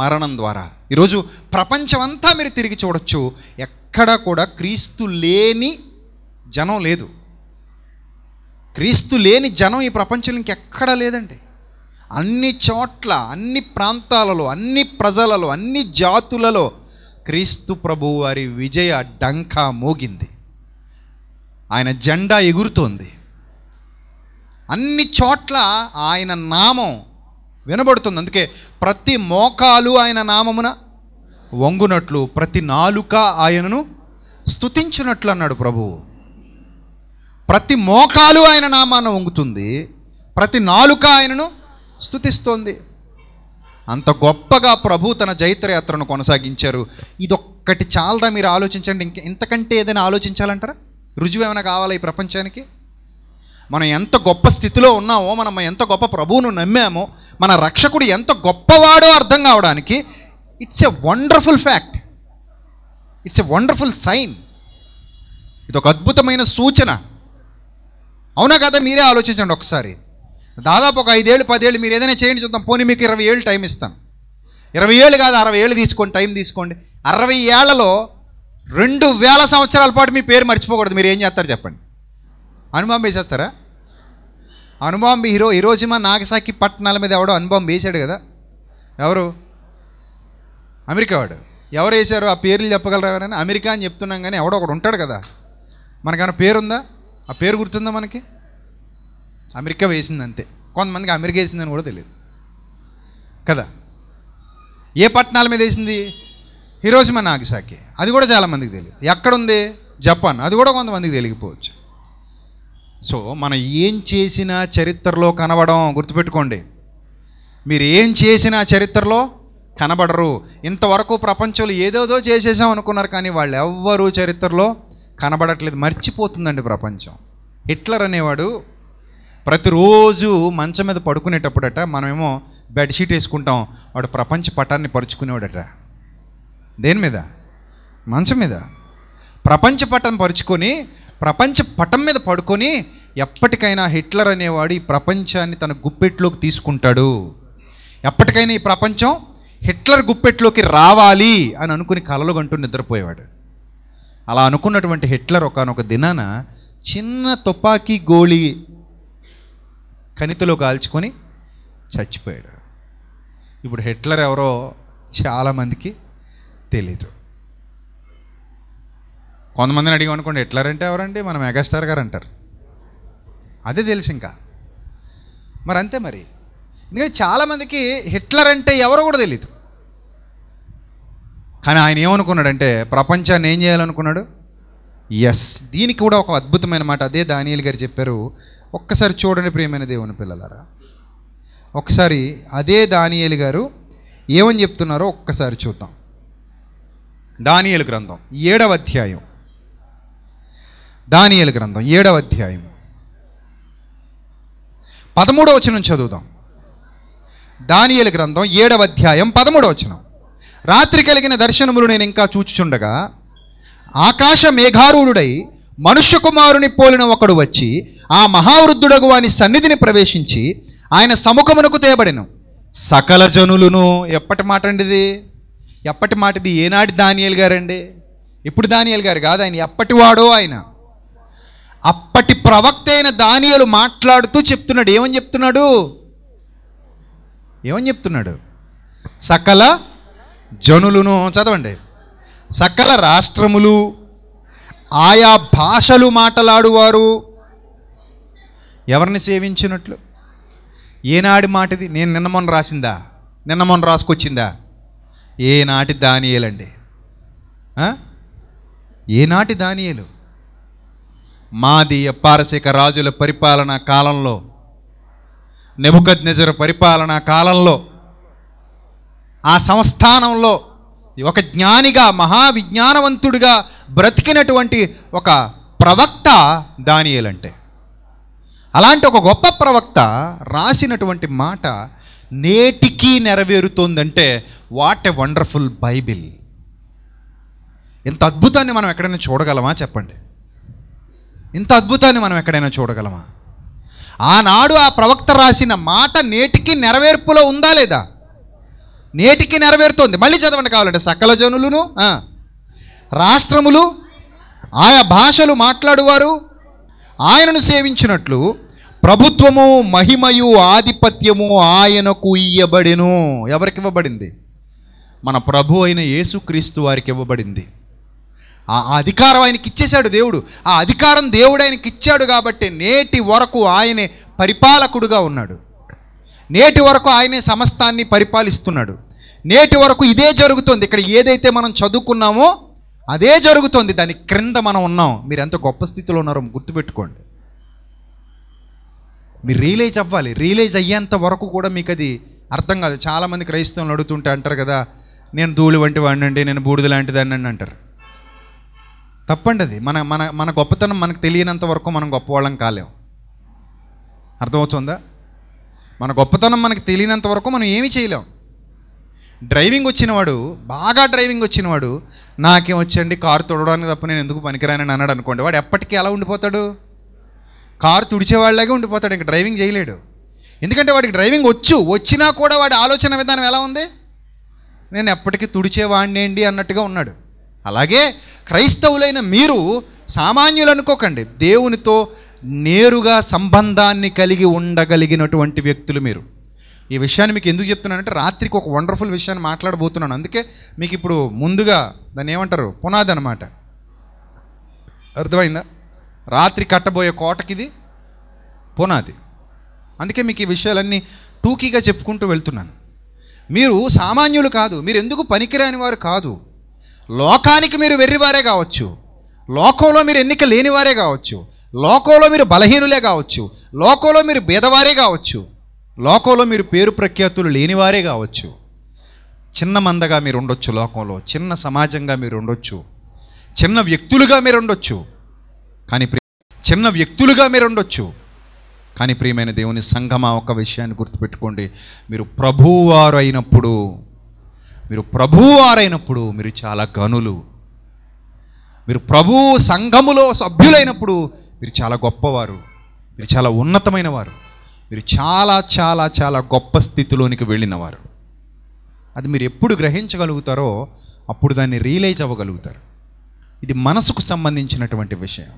మరణం ద్వారా ఈరోజు ప్రపంచమంతా మీరు తిరిగి చూడొచ్చు ఎక్కడ కూడా క్రీస్తు లేని జనం లేదు క్రీస్తు లేని జనం ఈ ప్రపంచంలో ఇంకెక్కడా లేదండి అన్ని చోట్ల అన్ని ప్రాంతాలలో అన్ని ప్రజలలో అన్ని జాతులలో క్రీస్తు ప్రభు వారి విజయ డంకా మోగింది ఆయన జెండా ఎగురుతోంది అన్ని చోట్ల ఆయన నామం వినబడుతుంది అందుకే ప్రతి మోకాలు ఆయన నామమున వంగునట్లు ప్రతి నాలుక ఆయనను స్థుతించినట్లు అన్నాడు ప్రభువు ప్రతి మోకాలు ఆయన నామాన వంగుతుంది ప్రతి నాలుక ఆయనను స్థుతిస్తోంది అంత గొప్పగా ప్రభు తన జైత్రయాత్రను కొనసాగించారు ఇదొక్కటి చాలదా మీరు ఆలోచించండి ఇంక ఇంతకంటే ఏదైనా ఆలోచించాలంటారా రుజువు ఏమైనా కావాలా ఈ ప్రపంచానికి మనం ఎంత గొప్ప స్థితిలో ఉన్నామో మనం ఎంత గొప్ప ప్రభువును నమ్మామో మన రక్షకుడు ఎంత గొప్పవాడో అర్థం కావడానికి it's a wonderful fact it's a wonderful sign ఇది ఒక అద్భుతమైన సూచన అవునా కదా మీరే ఆలోచించండి ఒకసారి దాదాపు ఒక ఐదేళ్ళు పదేళ్ళు మీరు ఏదైనా చేయండి చూద్దాం పోనీ మీకు ఇరవై ఏళ్ళు టైం ఇస్తాను ఇరవై ఏళ్ళు కాదు అరవై ఏళ్ళు తీసుకోండి టైం తీసుకోండి అరవై ఏళ్లలో రెండు వేల సంవత్సరాల పాటు మీ పేరు మర్చిపోకూడదు మీరు ఏం చేస్తారు చెప్పండి అనుభవం వేసేస్తారా అనుభవం హీరో మా నాగసాకి పట్టణాల మీద ఎవడో అనుభవం వేశాడు కదా ఎవరు అమెరికా వాడు ఎవరు వేశారు ఆ పేర్లు చెప్పగలరా ఎవరైనా అమెరికా అని చెప్తున్నాం కానీ ఎవడో ఒకడు ఉంటాడు కదా మనకైనా పేరుందా ఆ పేరు గుర్తుందా మనకి అమెరికా వేసింది అంతే కొంతమందికి అమెరికా వేసిందని కూడా తెలియదు కదా ఏ పట్టణాల మీద వేసింది హిరోసిమ నాగసాకి అది కూడా చాలామందికి తెలియదు ఎక్కడుంది జపాన్ అది కూడా కొంతమందికి తెలియకపోవచ్చు సో మనం ఏం చేసినా చరిత్రలో కనబడం గుర్తుపెట్టుకోండి మీరు ఏం చేసినా చరిత్రలో కనబడరు ఇంతవరకు ప్రపంచంలో ఏదేదో చేసేసాం అనుకున్నారు కానీ వాళ్ళు ఎవ్వరూ చరిత్రలో కనబడట్లేదు మర్చిపోతుందండి ప్రపంచం హిట్లర్ అనేవాడు ప్రతిరోజు మంచం మీద పడుకునేటప్పుడట మనమేమో బెడ్షీట్ వేసుకుంటాం వాడు ప్రపంచ పటాన్ని పరుచుకునేవాడట దేని మీద మంచం మీద ప్రపంచ పటం పరుచుకొని ప్రపంచ పటం మీద పడుకొని ఎప్పటికైనా హిట్లర్ అనేవాడు ఈ ప్రపంచాన్ని తన గుప్పెట్లోకి తీసుకుంటాడు ఎప్పటికైనా ఈ ప్రపంచం హిట్లర్ గుప్పెట్లోకి రావాలి అని అనుకుని కలలు కంటూ నిద్రపోయేవాడు అలా అనుకున్నటువంటి హిట్లర్ ఒకనొక దినాన చిన్న తుపాకీ గోళీ కణితిలో కాల్చుకొని చచ్చిపోయాడు ఇప్పుడు హిట్లర్ ఎవరో చాలామందికి తెలీదు కొంతమందిని అడిగా అనుకోండి హిట్లర్ అంటే ఎవరండి మన మెగాస్టార్ గారు అంటారు అదే తెలుసు ఇంకా మరి అంతే మరి ఎందుకంటే చాలామందికి హిట్లర్ అంటే ఎవరో కూడా తెలియదు కానీ ఆయన ఏమనుకున్నాడంటే ప్రపంచాన్ని ఏం చేయాలనుకున్నాడు ఎస్ దీనికి కూడా ఒక అద్భుతమైన మాట అదే దానియల్ గారు చెప్పారు ఒక్కసారి చూడండి ప్రియమైన దేవుని పిల్లలారా ఒకసారి అదే దానియలు గారు ఏమని చెప్తున్నారో ఒక్కసారి చూద్దాం దానియలు గ్రంథం ఏడవ అధ్యాయం దానియలు గ్రంథం ఏడవ అధ్యాయం పదమూడవ వచనం చదువుదాం దానియలు గ్రంథం ఏడవ అధ్యాయం పదమూడవ వచనం రాత్రి కలిగిన దర్శనములు నేను ఇంకా చూచుచుండగా ఆకాశ మేఘారూఢుడై మనుష్య కుమారుని పోలిన ఒకడు వచ్చి ఆ మహావృద్ధుడగు వాని సన్నిధిని ప్రవేశించి ఆయన సముఖమునకు తేబడిను సకల జనులను ఎప్పటి మాట అండి ఇది ఎప్పటి మాటది ఏనాటి దానియల్ గారండి ఇప్పుడు దానియల్ గారు కాదు ఆయన ఎప్పటివాడో ఆయన అప్పటి ప్రవక్త అయిన దానియలు మాట్లాడుతూ చెప్తున్నాడు ఏమని చెప్తున్నాడు ఏమని చెప్తున్నాడు సకల జనులను చదవండి సకల రాష్ట్రములు ఆయా భాషలు మాట్లాడువారు ఎవరిని సేవించినట్లు ఏనాడి మాటది నేను నిన్న మొన్న రాసిందా నిన్న మొన్న రాసుకొచ్చిందా ఏనాటి దానియేలండి ఏనాటి దానియేలు మాది పారసిక రాజుల పరిపాలనా కాలంలో నెబుకద్ నిజర పరిపాలనా కాలంలో ఆ సంస్థానంలో ఒక జ్ఞానిగా మహావిజ్ఞానవంతుడిగా బ్రతికినటువంటి ఒక ప్రవక్త దానియల్ అంటే అలాంటి ఒక గొప్ప ప్రవక్త రాసినటువంటి మాట నేటికీ నెరవేరుతోందంటే వాట్ ఎ వండర్ఫుల్ బైబిల్ ఇంత అద్భుతాన్ని మనం ఎక్కడైనా చూడగలమా చెప్పండి ఇంత అద్భుతాన్ని మనం ఎక్కడైనా చూడగలమా ఆనాడు ఆ ప్రవక్త రాసిన మాట నేటికి నెరవేర్పులో ఉందా లేదా నేటికి నెరవేరుతోంది మళ్ళీ చదవండి కావాలంటే సకల జనులను రాష్ట్రములు ఆయా భాషలు మాట్లాడువారు ఆయనను సేవించినట్లు ప్రభుత్వము మహిమయు ఆధిపత్యము ఆయనకు ఇయ్యబడిను ఎవరికి ఇవ్వబడింది మన ప్రభు అయిన యేసుక్రీస్తు వారికి ఇవ్వబడింది ఆ అధికారం ఆయనకి ఇచ్చేశాడు దేవుడు ఆ అధికారం దేవుడు ఆయనకి ఇచ్చాడు కాబట్టి నేటి వరకు ఆయనే పరిపాలకుడుగా ఉన్నాడు నేటి వరకు ఆయనే సమస్తాన్ని పరిపాలిస్తున్నాడు నేటి వరకు ఇదే జరుగుతుంది ఇక్కడ ఏదైతే మనం చదువుకున్నామో అదే జరుగుతోంది దాని క్రింద మనం ఉన్నాం మీరు ఎంత గొప్ప స్థితిలో ఉన్నారో గుర్తుపెట్టుకోండి మీరు రియలైజ్ అవ్వాలి రియలైజ్ అయ్యేంత వరకు కూడా మీకు అది అర్థం కాదు చాలామంది క్రైస్తవులు అడుగుతుంటే అంటారు కదా నేను ధూళి వంటి వాడినండి నేను బూడిద లాంటి దాన్ని అంటారు తప్పండి అది మన మన మన గొప్పతనం మనకు తెలియనంత వరకు మనం గొప్పవాళ్ళం కాలేం అర్థమవుతుందా మన గొప్పతనం మనకు తెలియనంత వరకు మనం ఏమీ చేయలేం డ్రైవింగ్ వచ్చినవాడు బాగా డ్రైవింగ్ వచ్చినవాడు నాకేం వచ్చండి కారు తుడవడానికి తప్ప నేను ఎందుకు పనికిరానని అన్నాడు అనుకోండి వాడు ఎప్పటికీ ఎలా ఉండిపోతాడు కారు తుడిచేవాళ్ళలాగే ఉండిపోతాడు ఇంకా డ్రైవింగ్ చేయలేడు ఎందుకంటే వాడికి డ్రైవింగ్ వచ్చు వచ్చినా కూడా వాడి ఆలోచన విధానం ఎలా ఉంది నేను ఎప్పటికీ తుడిచేవాడినేండి అన్నట్టుగా ఉన్నాడు అలాగే క్రైస్తవులైన మీరు సామాన్యులు అనుకోకండి దేవునితో నేరుగా సంబంధాన్ని కలిగి ఉండగలిగినటువంటి వ్యక్తులు మీరు ఈ విషయాన్ని మీకు ఎందుకు చెప్తున్నానంటే రాత్రికి ఒక వండర్ఫుల్ విషయాన్ని మాట్లాడబోతున్నాను అందుకే మీకు ఇప్పుడు ముందుగా దాన్ని ఏమంటారు పునాది అనమాట అర్థమైందా రాత్రి కట్టబోయే కోటకిది పునాది అందుకే మీకు ఈ విషయాలన్నీ టూకీగా చెప్పుకుంటూ వెళ్తున్నాను మీరు సామాన్యులు కాదు మీరు ఎందుకు పనికిరాని వారు కాదు లోకానికి మీరు వెర్రివారే కావచ్చు లోకంలో మీరు ఎన్నిక లేనివారే కావచ్చు లోకంలో మీరు బలహీనులే కావచ్చు లోకంలో మీరు బేదవారే కావచ్చు లోకంలో మీరు పేరు ప్రఖ్యాతులు లేనివారే కావచ్చు చిన్న మందగా మీరు ఉండొచ్చు లోకంలో చిన్న సమాజంగా మీరు ఉండొచ్చు చిన్న వ్యక్తులుగా మీరు ఉండొచ్చు కానీ చిన్న వ్యక్తులుగా మీరు ఉండొచ్చు కానీ ప్రియమైన దేవుని సంఘమా ఒక విషయాన్ని గుర్తుపెట్టుకోండి మీరు ప్రభువారు అయినప్పుడు మీరు ప్రభువారైనప్పుడు మీరు చాలా గనులు మీరు ప్రభు సంఘములో సభ్యులైనప్పుడు మీరు చాలా గొప్పవారు మీరు చాలా ఉన్నతమైన వారు మీరు చాలా చాలా చాలా గొప్ప స్థితిలోనికి వెళ్ళినవారు అది మీరు ఎప్పుడు గ్రహించగలుగుతారో అప్పుడు దాన్ని రియలైజ్ అవ్వగలుగుతారు ఇది మనసుకు సంబంధించినటువంటి విషయం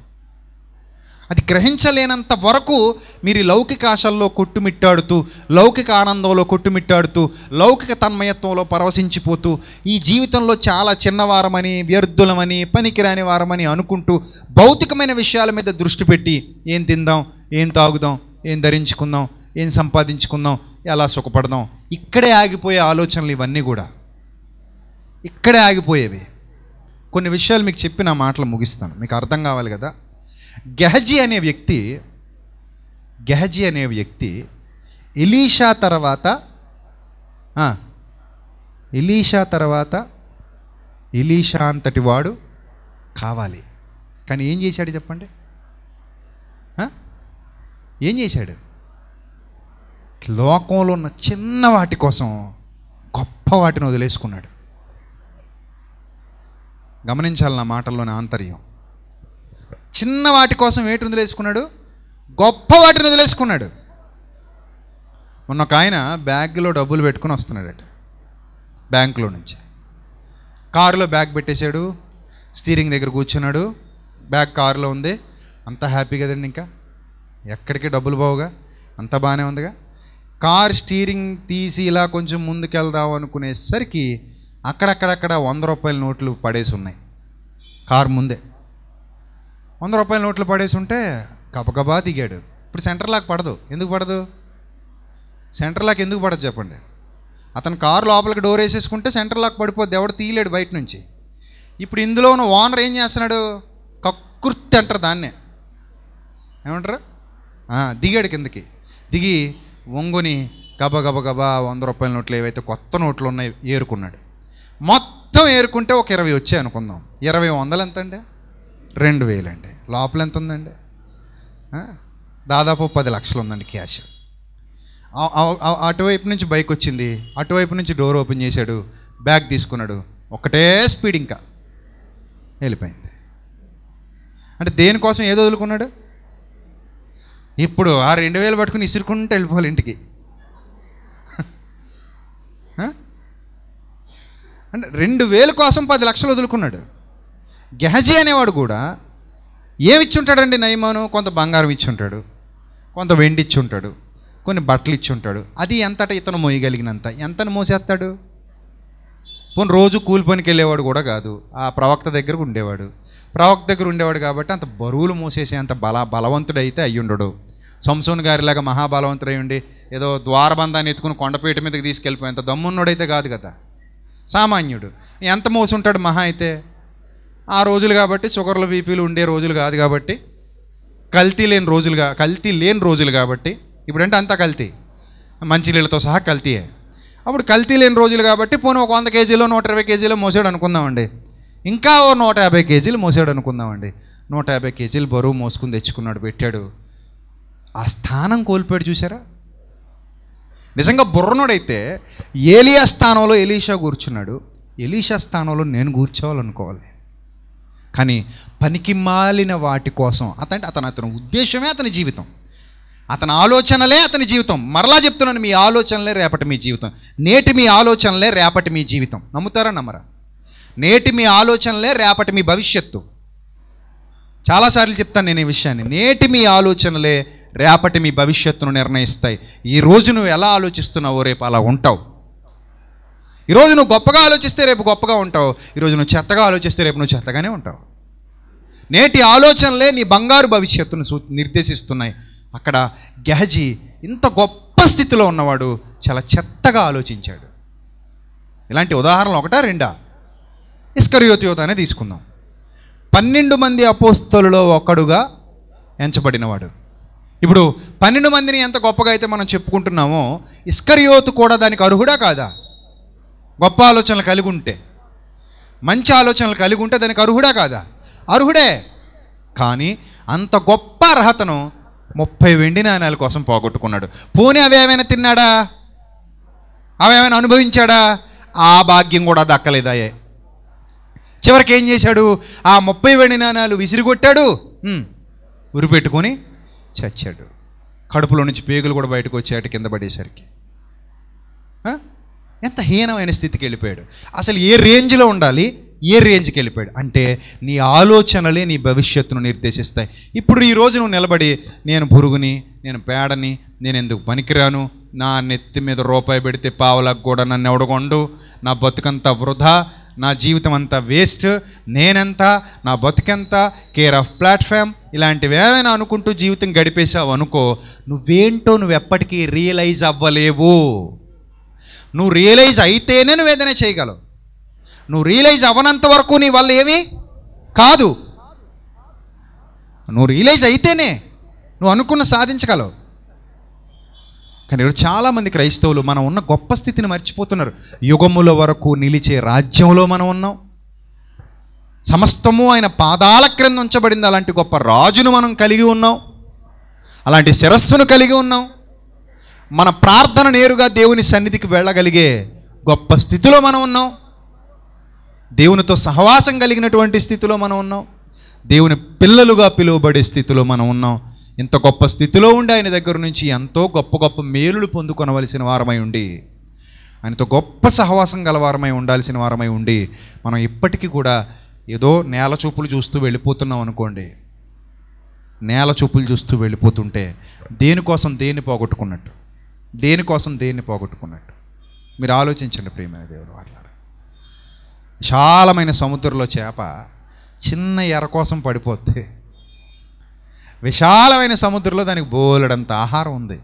అది గ్రహించలేనంత వరకు మీరు లౌకిక ఆశల్లో కొట్టుమిట్టాడుతూ లౌకిక ఆనందంలో కొట్టుమిట్టాడుతూ లౌకిక తన్మయత్వంలో పరవశించిపోతూ ఈ జీవితంలో చాలా చిన్నవారమని వ్యర్థులమని పనికిరాని వారమని అనుకుంటూ భౌతికమైన విషయాల మీద దృష్టి పెట్టి ఏం తిందాం ఏం తాగుదాం ఏం ధరించుకుందాం ఏం సంపాదించుకుందాం ఎలా సుఖపడదాం ఇక్కడే ఆగిపోయే ఆలోచనలు ఇవన్నీ కూడా ఇక్కడే ఆగిపోయేవి కొన్ని విషయాలు మీకు చెప్పి నా మాటలు ముగిస్తాను మీకు అర్థం కావాలి కదా గెహజీ అనే వ్యక్తి గెహజీ అనే వ్యక్తి ఎలీషా తర్వాత ఎలీషా తర్వాత ఎలీషా అంతటి వాడు కావాలి కానీ ఏం చేశాడు చెప్పండి ఏం చేశాడు లోకంలో ఉన్న చిన్న వాటి కోసం గొప్ప వాటిని వదిలేసుకున్నాడు గమనించాలి నా మాటల్లోని ఆంతర్యం చిన్న వాటి కోసం ఏటి వదిలేసుకున్నాడు గొప్ప వాటిని వదిలేసుకున్నాడు మొన్న ఒక ఆయన బ్యాగ్లో డబ్బులు పెట్టుకుని వస్తున్నాడట బ్యాంకులో నుంచి కారులో బ్యాగ్ పెట్టేశాడు స్టీరింగ్ దగ్గర కూర్చున్నాడు బ్యాగ్ కారులో ఉంది అంత హ్యాపీ కదండి ఇంకా ఎక్కడికి డబ్బులు పోవుగా అంత బాగానే ఉందిగా కార్ స్టీరింగ్ తీసి ఇలా కొంచెం ముందుకెళ్దాం అనుకునేసరికి అక్కడక్కడక్కడ వంద రూపాయల నోట్లు పడేసి ఉన్నాయి కార్ ముందే వంద రూపాయల నోట్లు పడేసి ఉంటే గబగబా దిగాడు ఇప్పుడు సెంటర్ లాక్ పడదు ఎందుకు పడదు సెంటర్ లాక్ ఎందుకు పడదు చెప్పండి అతను కారు లోపలికి డోర్ వేసేసుకుంటే సెంటర్ లాక్ పడిపోద్ది ఎవడు తీయలేడు బయట నుంచి ఇప్పుడు ఇందులో ఉన్న ఓనర్ ఏం చేస్తున్నాడు కక్కుర్తి అంటారు దాన్నే ఏమంటారు దిగాడు కిందకి దిగి వంగుని గబ గబ గబా వంద రూపాయల నోట్లు ఏవైతే కొత్త నోట్లు ఉన్నాయి ఏరుకున్నాడు మొత్తం ఏరుకుంటే ఒక ఇరవై వచ్చాయి అనుకుందాం ఇరవై వందలు ఎంత అండి రెండు వేలండి లోపల ఎంత ఉందండి దాదాపు పది లక్షలు ఉందండి క్యాష్ అటువైపు నుంచి బైక్ వచ్చింది అటువైపు నుంచి డోర్ ఓపెన్ చేశాడు బ్యాగ్ తీసుకున్నాడు ఒకటే స్పీడ్ ఇంకా వెళ్ళిపోయింది అంటే దేనికోసం ఏదో వదులుకున్నాడు ఇప్పుడు ఆ రెండు వేలు పట్టుకుని ఇసురుకుంటూ వెళ్ళిపోవాలి ఇంటికి అంటే రెండు వేలు కోసం పది లక్షలు వదులుకున్నాడు గెహజీ అనేవాడు కూడా ఏమిచ్చుంటాడండి నయమాను కొంత బంగారం ఇచ్చుంటాడు కొంత వెండి ఇచ్చుంటాడు కొన్ని బట్టలు ఇచ్చుంటాడు అది ఎంతట ఇతను మోయగలిగినంత ఎంతను మోసేస్తాడు పోను రోజు కూలి పనికి వెళ్ళేవాడు కూడా కాదు ఆ ప్రవక్త దగ్గరకు ఉండేవాడు ప్రవక్త దగ్గర ఉండేవాడు కాబట్టి అంత బరువులు మూసేసే అంత బల బలవంతుడైతే అయ్యుండడు సంసోన్ గారిలాగా మహాబలవంతుడై ఉండి ఏదో ద్వారబంధాన్ని ఎత్తుకుని కొండపీట మీదకి అంత దమ్మున్నోడైతే కాదు కదా సామాన్యుడు ఎంత మోసుంటాడు మహా అయితే ఆ రోజులు కాబట్టి షుగర్లు బీపీలు ఉండే రోజులు కాదు కాబట్టి కల్తీ లేని రోజులుగా కల్తీ లేని రోజులు కాబట్టి ఇప్పుడంటే అంతా కల్తీ మంచినీళ్ళతో సహా కల్తీయే అప్పుడు కల్తీ లేని రోజులు కాబట్టి పోనీ ఒక వంద కేజీలో నూట ఇరవై కేజీలో మోసాడు అనుకుందామండి ఇంకా ఓ నూట యాభై కేజీలు మోసాడు అనుకుందామండి నూట యాభై కేజీలు బరువు మోసుకుని తెచ్చుకున్నాడు పెట్టాడు ఆ స్థానం కోల్పోయాడు చూసారా నిజంగా బుర్రనుడైతే ఏలియా స్థానంలో ఎలీషా కూర్చున్నాడు ఎలీషా స్థానంలో నేను కూర్చోవాలనుకోవాలి కానీ పనికి మాలిన వాటి కోసం అతంటే అతను అతని ఉద్దేశమే అతని జీవితం అతని ఆలోచనలే అతని జీవితం మరలా చెప్తున్నాను మీ ఆలోచనలే రేపటి మీ జీవితం నేటి మీ ఆలోచనలే రేపటి మీ జీవితం నమ్ముతారా నమ్మరా నేటి మీ ఆలోచనలే రేపటి మీ భవిష్యత్తు చాలాసార్లు చెప్తాను నేను ఈ విషయాన్ని నేటి మీ ఆలోచనలే రేపటి మీ భవిష్యత్తును నిర్ణయిస్తాయి ఈరోజు నువ్వు ఎలా ఆలోచిస్తున్నావో రేపు అలా ఉంటావు ఈరోజు నువ్వు గొప్పగా ఆలోచిస్తే రేపు గొప్పగా ఉంటావు ఈరోజు నువ్వు చెత్తగా ఆలోచిస్తే రేపు నువ్వు చెత్తగానే ఉంటావు నేటి ఆలోచనలే నీ బంగారు భవిష్యత్తును సూ నిర్దేశిస్తున్నాయి అక్కడ గెహజీ ఇంత గొప్ప స్థితిలో ఉన్నవాడు చాలా చెత్తగా ఆలోచించాడు ఇలాంటి ఉదాహరణలు ఒకటా రెండా ఇస్కరియోతి యోధానే తీసుకుందాం పన్నెండు మంది అపోస్తలలో ఒక్కడుగా ఎంచబడినవాడు ఇప్పుడు పన్నెండు మందిని ఎంత గొప్పగా అయితే మనం చెప్పుకుంటున్నామో ఇస్కరియోతు కూడా దానికి అర్హుడా కాదా గొప్ప ఆలోచనలు కలిగి ఉంటే మంచి ఆలోచనలు కలిగి ఉంటే దానికి అర్హుడా కాదా అర్హుడే కానీ అంత గొప్ప అర్హతను ముప్పై వెండి నాణ్యాల కోసం పోగొట్టుకున్నాడు పోనీ అవి ఏమైనా తిన్నాడా అవి ఏమైనా అనుభవించాడా ఆ భాగ్యం కూడా దక్కలేదాయే చివరికి ఏం చేశాడు ఆ ముప్పై వెండి నాణాలు విసిరిగొట్టాడు ఉరిపెట్టుకొని చచ్చాడు కడుపులో నుంచి పేగులు కూడా బయటకు వచ్చాడు కింద పడేసరికి ఎంత హీనమైన స్థితికి వెళ్ళిపోయాడు అసలు ఏ రేంజ్లో ఉండాలి ఏ రేంజ్కి వెళ్ళిపోయాడు అంటే నీ ఆలోచనలే నీ భవిష్యత్తును నిర్దేశిస్తాయి ఇప్పుడు ఈరోజు నువ్వు నిలబడి నేను పురుగుని నేను పేడని నేను ఎందుకు పనికిరాను నా నెత్తి మీద రూపాయి పెడితే పావలకు కూడా నన్ను ఎవడగొండు నా బతుకంతా వృధా నా జీవితం అంతా వేస్ట్ నేనెంత నా బతుకెంత కేర్ ఆఫ్ ప్లాట్ఫామ్ ఇలాంటివి ఏమైనా అనుకుంటూ జీవితం గడిపేశావు అనుకో నువ్వేంటో నువ్వు ఎప్పటికీ రియలైజ్ అవ్వలేవు నువ్వు రియలైజ్ అయితేనే నువ్వు ఏదైనా చేయగలవు నువ్వు రియలైజ్ అవ్వనంత వరకు నీ వల్ల ఏమి కాదు నువ్వు రియలైజ్ అయితేనే నువ్వు అనుకున్న సాధించగలవు కానీ చాలామంది క్రైస్తవులు మనం ఉన్న గొప్ప స్థితిని మర్చిపోతున్నారు యుగముల వరకు నిలిచే రాజ్యంలో మనం ఉన్నాం సమస్తము ఆయన పాదాల క్రింద ఉంచబడింది అలాంటి గొప్ప రాజును మనం కలిగి ఉన్నాం అలాంటి శిరస్సును కలిగి ఉన్నాం మన ప్రార్థన నేరుగా దేవుని సన్నిధికి వెళ్ళగలిగే గొప్ప స్థితిలో మనం ఉన్నాం దేవునితో సహవాసం కలిగినటువంటి స్థితిలో మనం ఉన్నాం దేవుని పిల్లలుగా పిలువబడే స్థితిలో మనం ఉన్నాం ఇంత గొప్ప స్థితిలో ఉండి ఆయన దగ్గర నుంచి ఎంతో గొప్ప గొప్ప మేలులు పొందుకొనవలసిన వారమై ఉండి ఆయనతో గొప్ప సహవాసం గలవారమై ఉండాల్సిన వారమై ఉండి మనం ఇప్పటికీ కూడా ఏదో నేల చూపులు చూస్తూ వెళ్ళిపోతున్నాం అనుకోండి నేల చూపులు చూస్తూ వెళ్ళిపోతుంటే దేనికోసం దేన్ని పోగొట్టుకున్నట్టు దేనికోసం దేన్ని పోగొట్టుకున్నట్టు మీరు ఆలోచించండి ప్రియమైన దేవుడు అట్లా విశాలమైన సముద్రంలో చేప చిన్న ఎర కోసం పడిపోతే విశాలమైన సముద్రంలో దానికి బోలెడంత ఆహారం ఉంది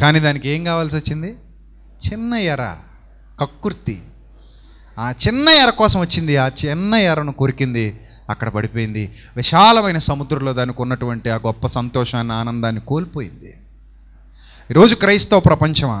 కానీ దానికి ఏం కావాల్సి వచ్చింది చిన్న ఎర కక్కుర్తి ఆ చిన్న ఎర కోసం వచ్చింది ఆ చిన్న ఎరను కొరికింది అక్కడ పడిపోయింది విశాలమైన సముద్రంలో దానికి ఉన్నటువంటి ఆ గొప్ప సంతోషాన్ని ఆనందాన్ని కోల్పోయింది ఈరోజు క్రైస్తవ ప్రపంచమా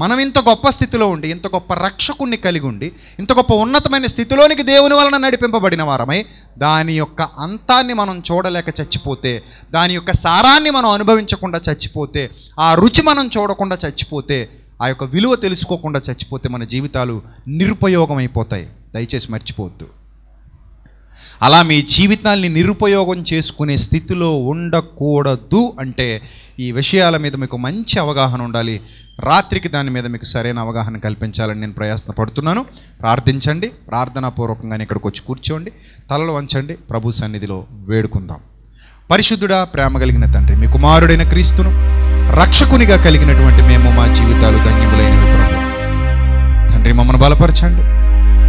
మనం ఇంత గొప్ప స్థితిలో ఉండి ఇంత గొప్ప రక్షకుణ్ణి కలిగి ఉండి ఇంత గొప్ప ఉన్నతమైన స్థితిలోనికి దేవుని వలన నడిపింపబడిన వారమై దాని యొక్క అంతాన్ని మనం చూడలేక చచ్చిపోతే దాని యొక్క సారాన్ని మనం అనుభవించకుండా చచ్చిపోతే ఆ రుచి మనం చూడకుండా చచ్చిపోతే ఆ యొక్క విలువ తెలుసుకోకుండా చచ్చిపోతే మన జీవితాలు నిరుపయోగం అయిపోతాయి దయచేసి మర్చిపోవద్దు అలా మీ జీవితాల్ని నిరుపయోగం చేసుకునే స్థితిలో ఉండకూడదు అంటే ఈ విషయాల మీద మీకు మంచి అవగాహన ఉండాలి రాత్రికి దాని మీద మీకు సరైన అవగాహన కల్పించాలని నేను ప్రయాసపడుతున్నాను ప్రార్థించండి ప్రార్థనాపూర్వకంగానే ఇక్కడికి వచ్చి కూర్చోండి తలలు వంచండి ప్రభు సన్నిధిలో వేడుకుందాం పరిశుద్ధుడా ప్రేమ కలిగిన తండ్రి మీ కుమారుడైన క్రీస్తును రక్షకునిగా కలిగినటువంటి మేము మా జీవితాలు ధన్యములైనవి ప్రభు తండ్రి మమ్మల్ని బలపరచండి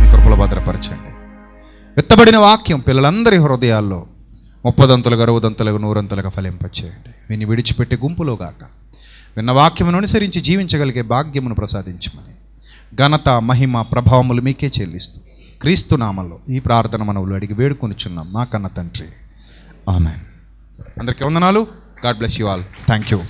మీ కృపలు భద్రపరచండి ఎత్తబడిన వాక్యం పిల్లలందరి హృదయాల్లో ముప్పదంతలుగా అరవదంతలుగా నూరంతలుగా ఫలింపచేయండి విని విడిచిపెట్టి గుంపులోగాక విన్న వాక్యమును అనుసరించి జీవించగలిగే భాగ్యమును ప్రసాదించమని ఘనత మహిమ ప్రభావములు మీకే చెల్లిస్తూ క్రీస్తు నామంలో ఈ ప్రార్థన మనవులు అడిగి వేడుకొనిచున్నాం మా కన్న తండ్రి ఆమె అందరికీ వందనాలు God bless you all thank you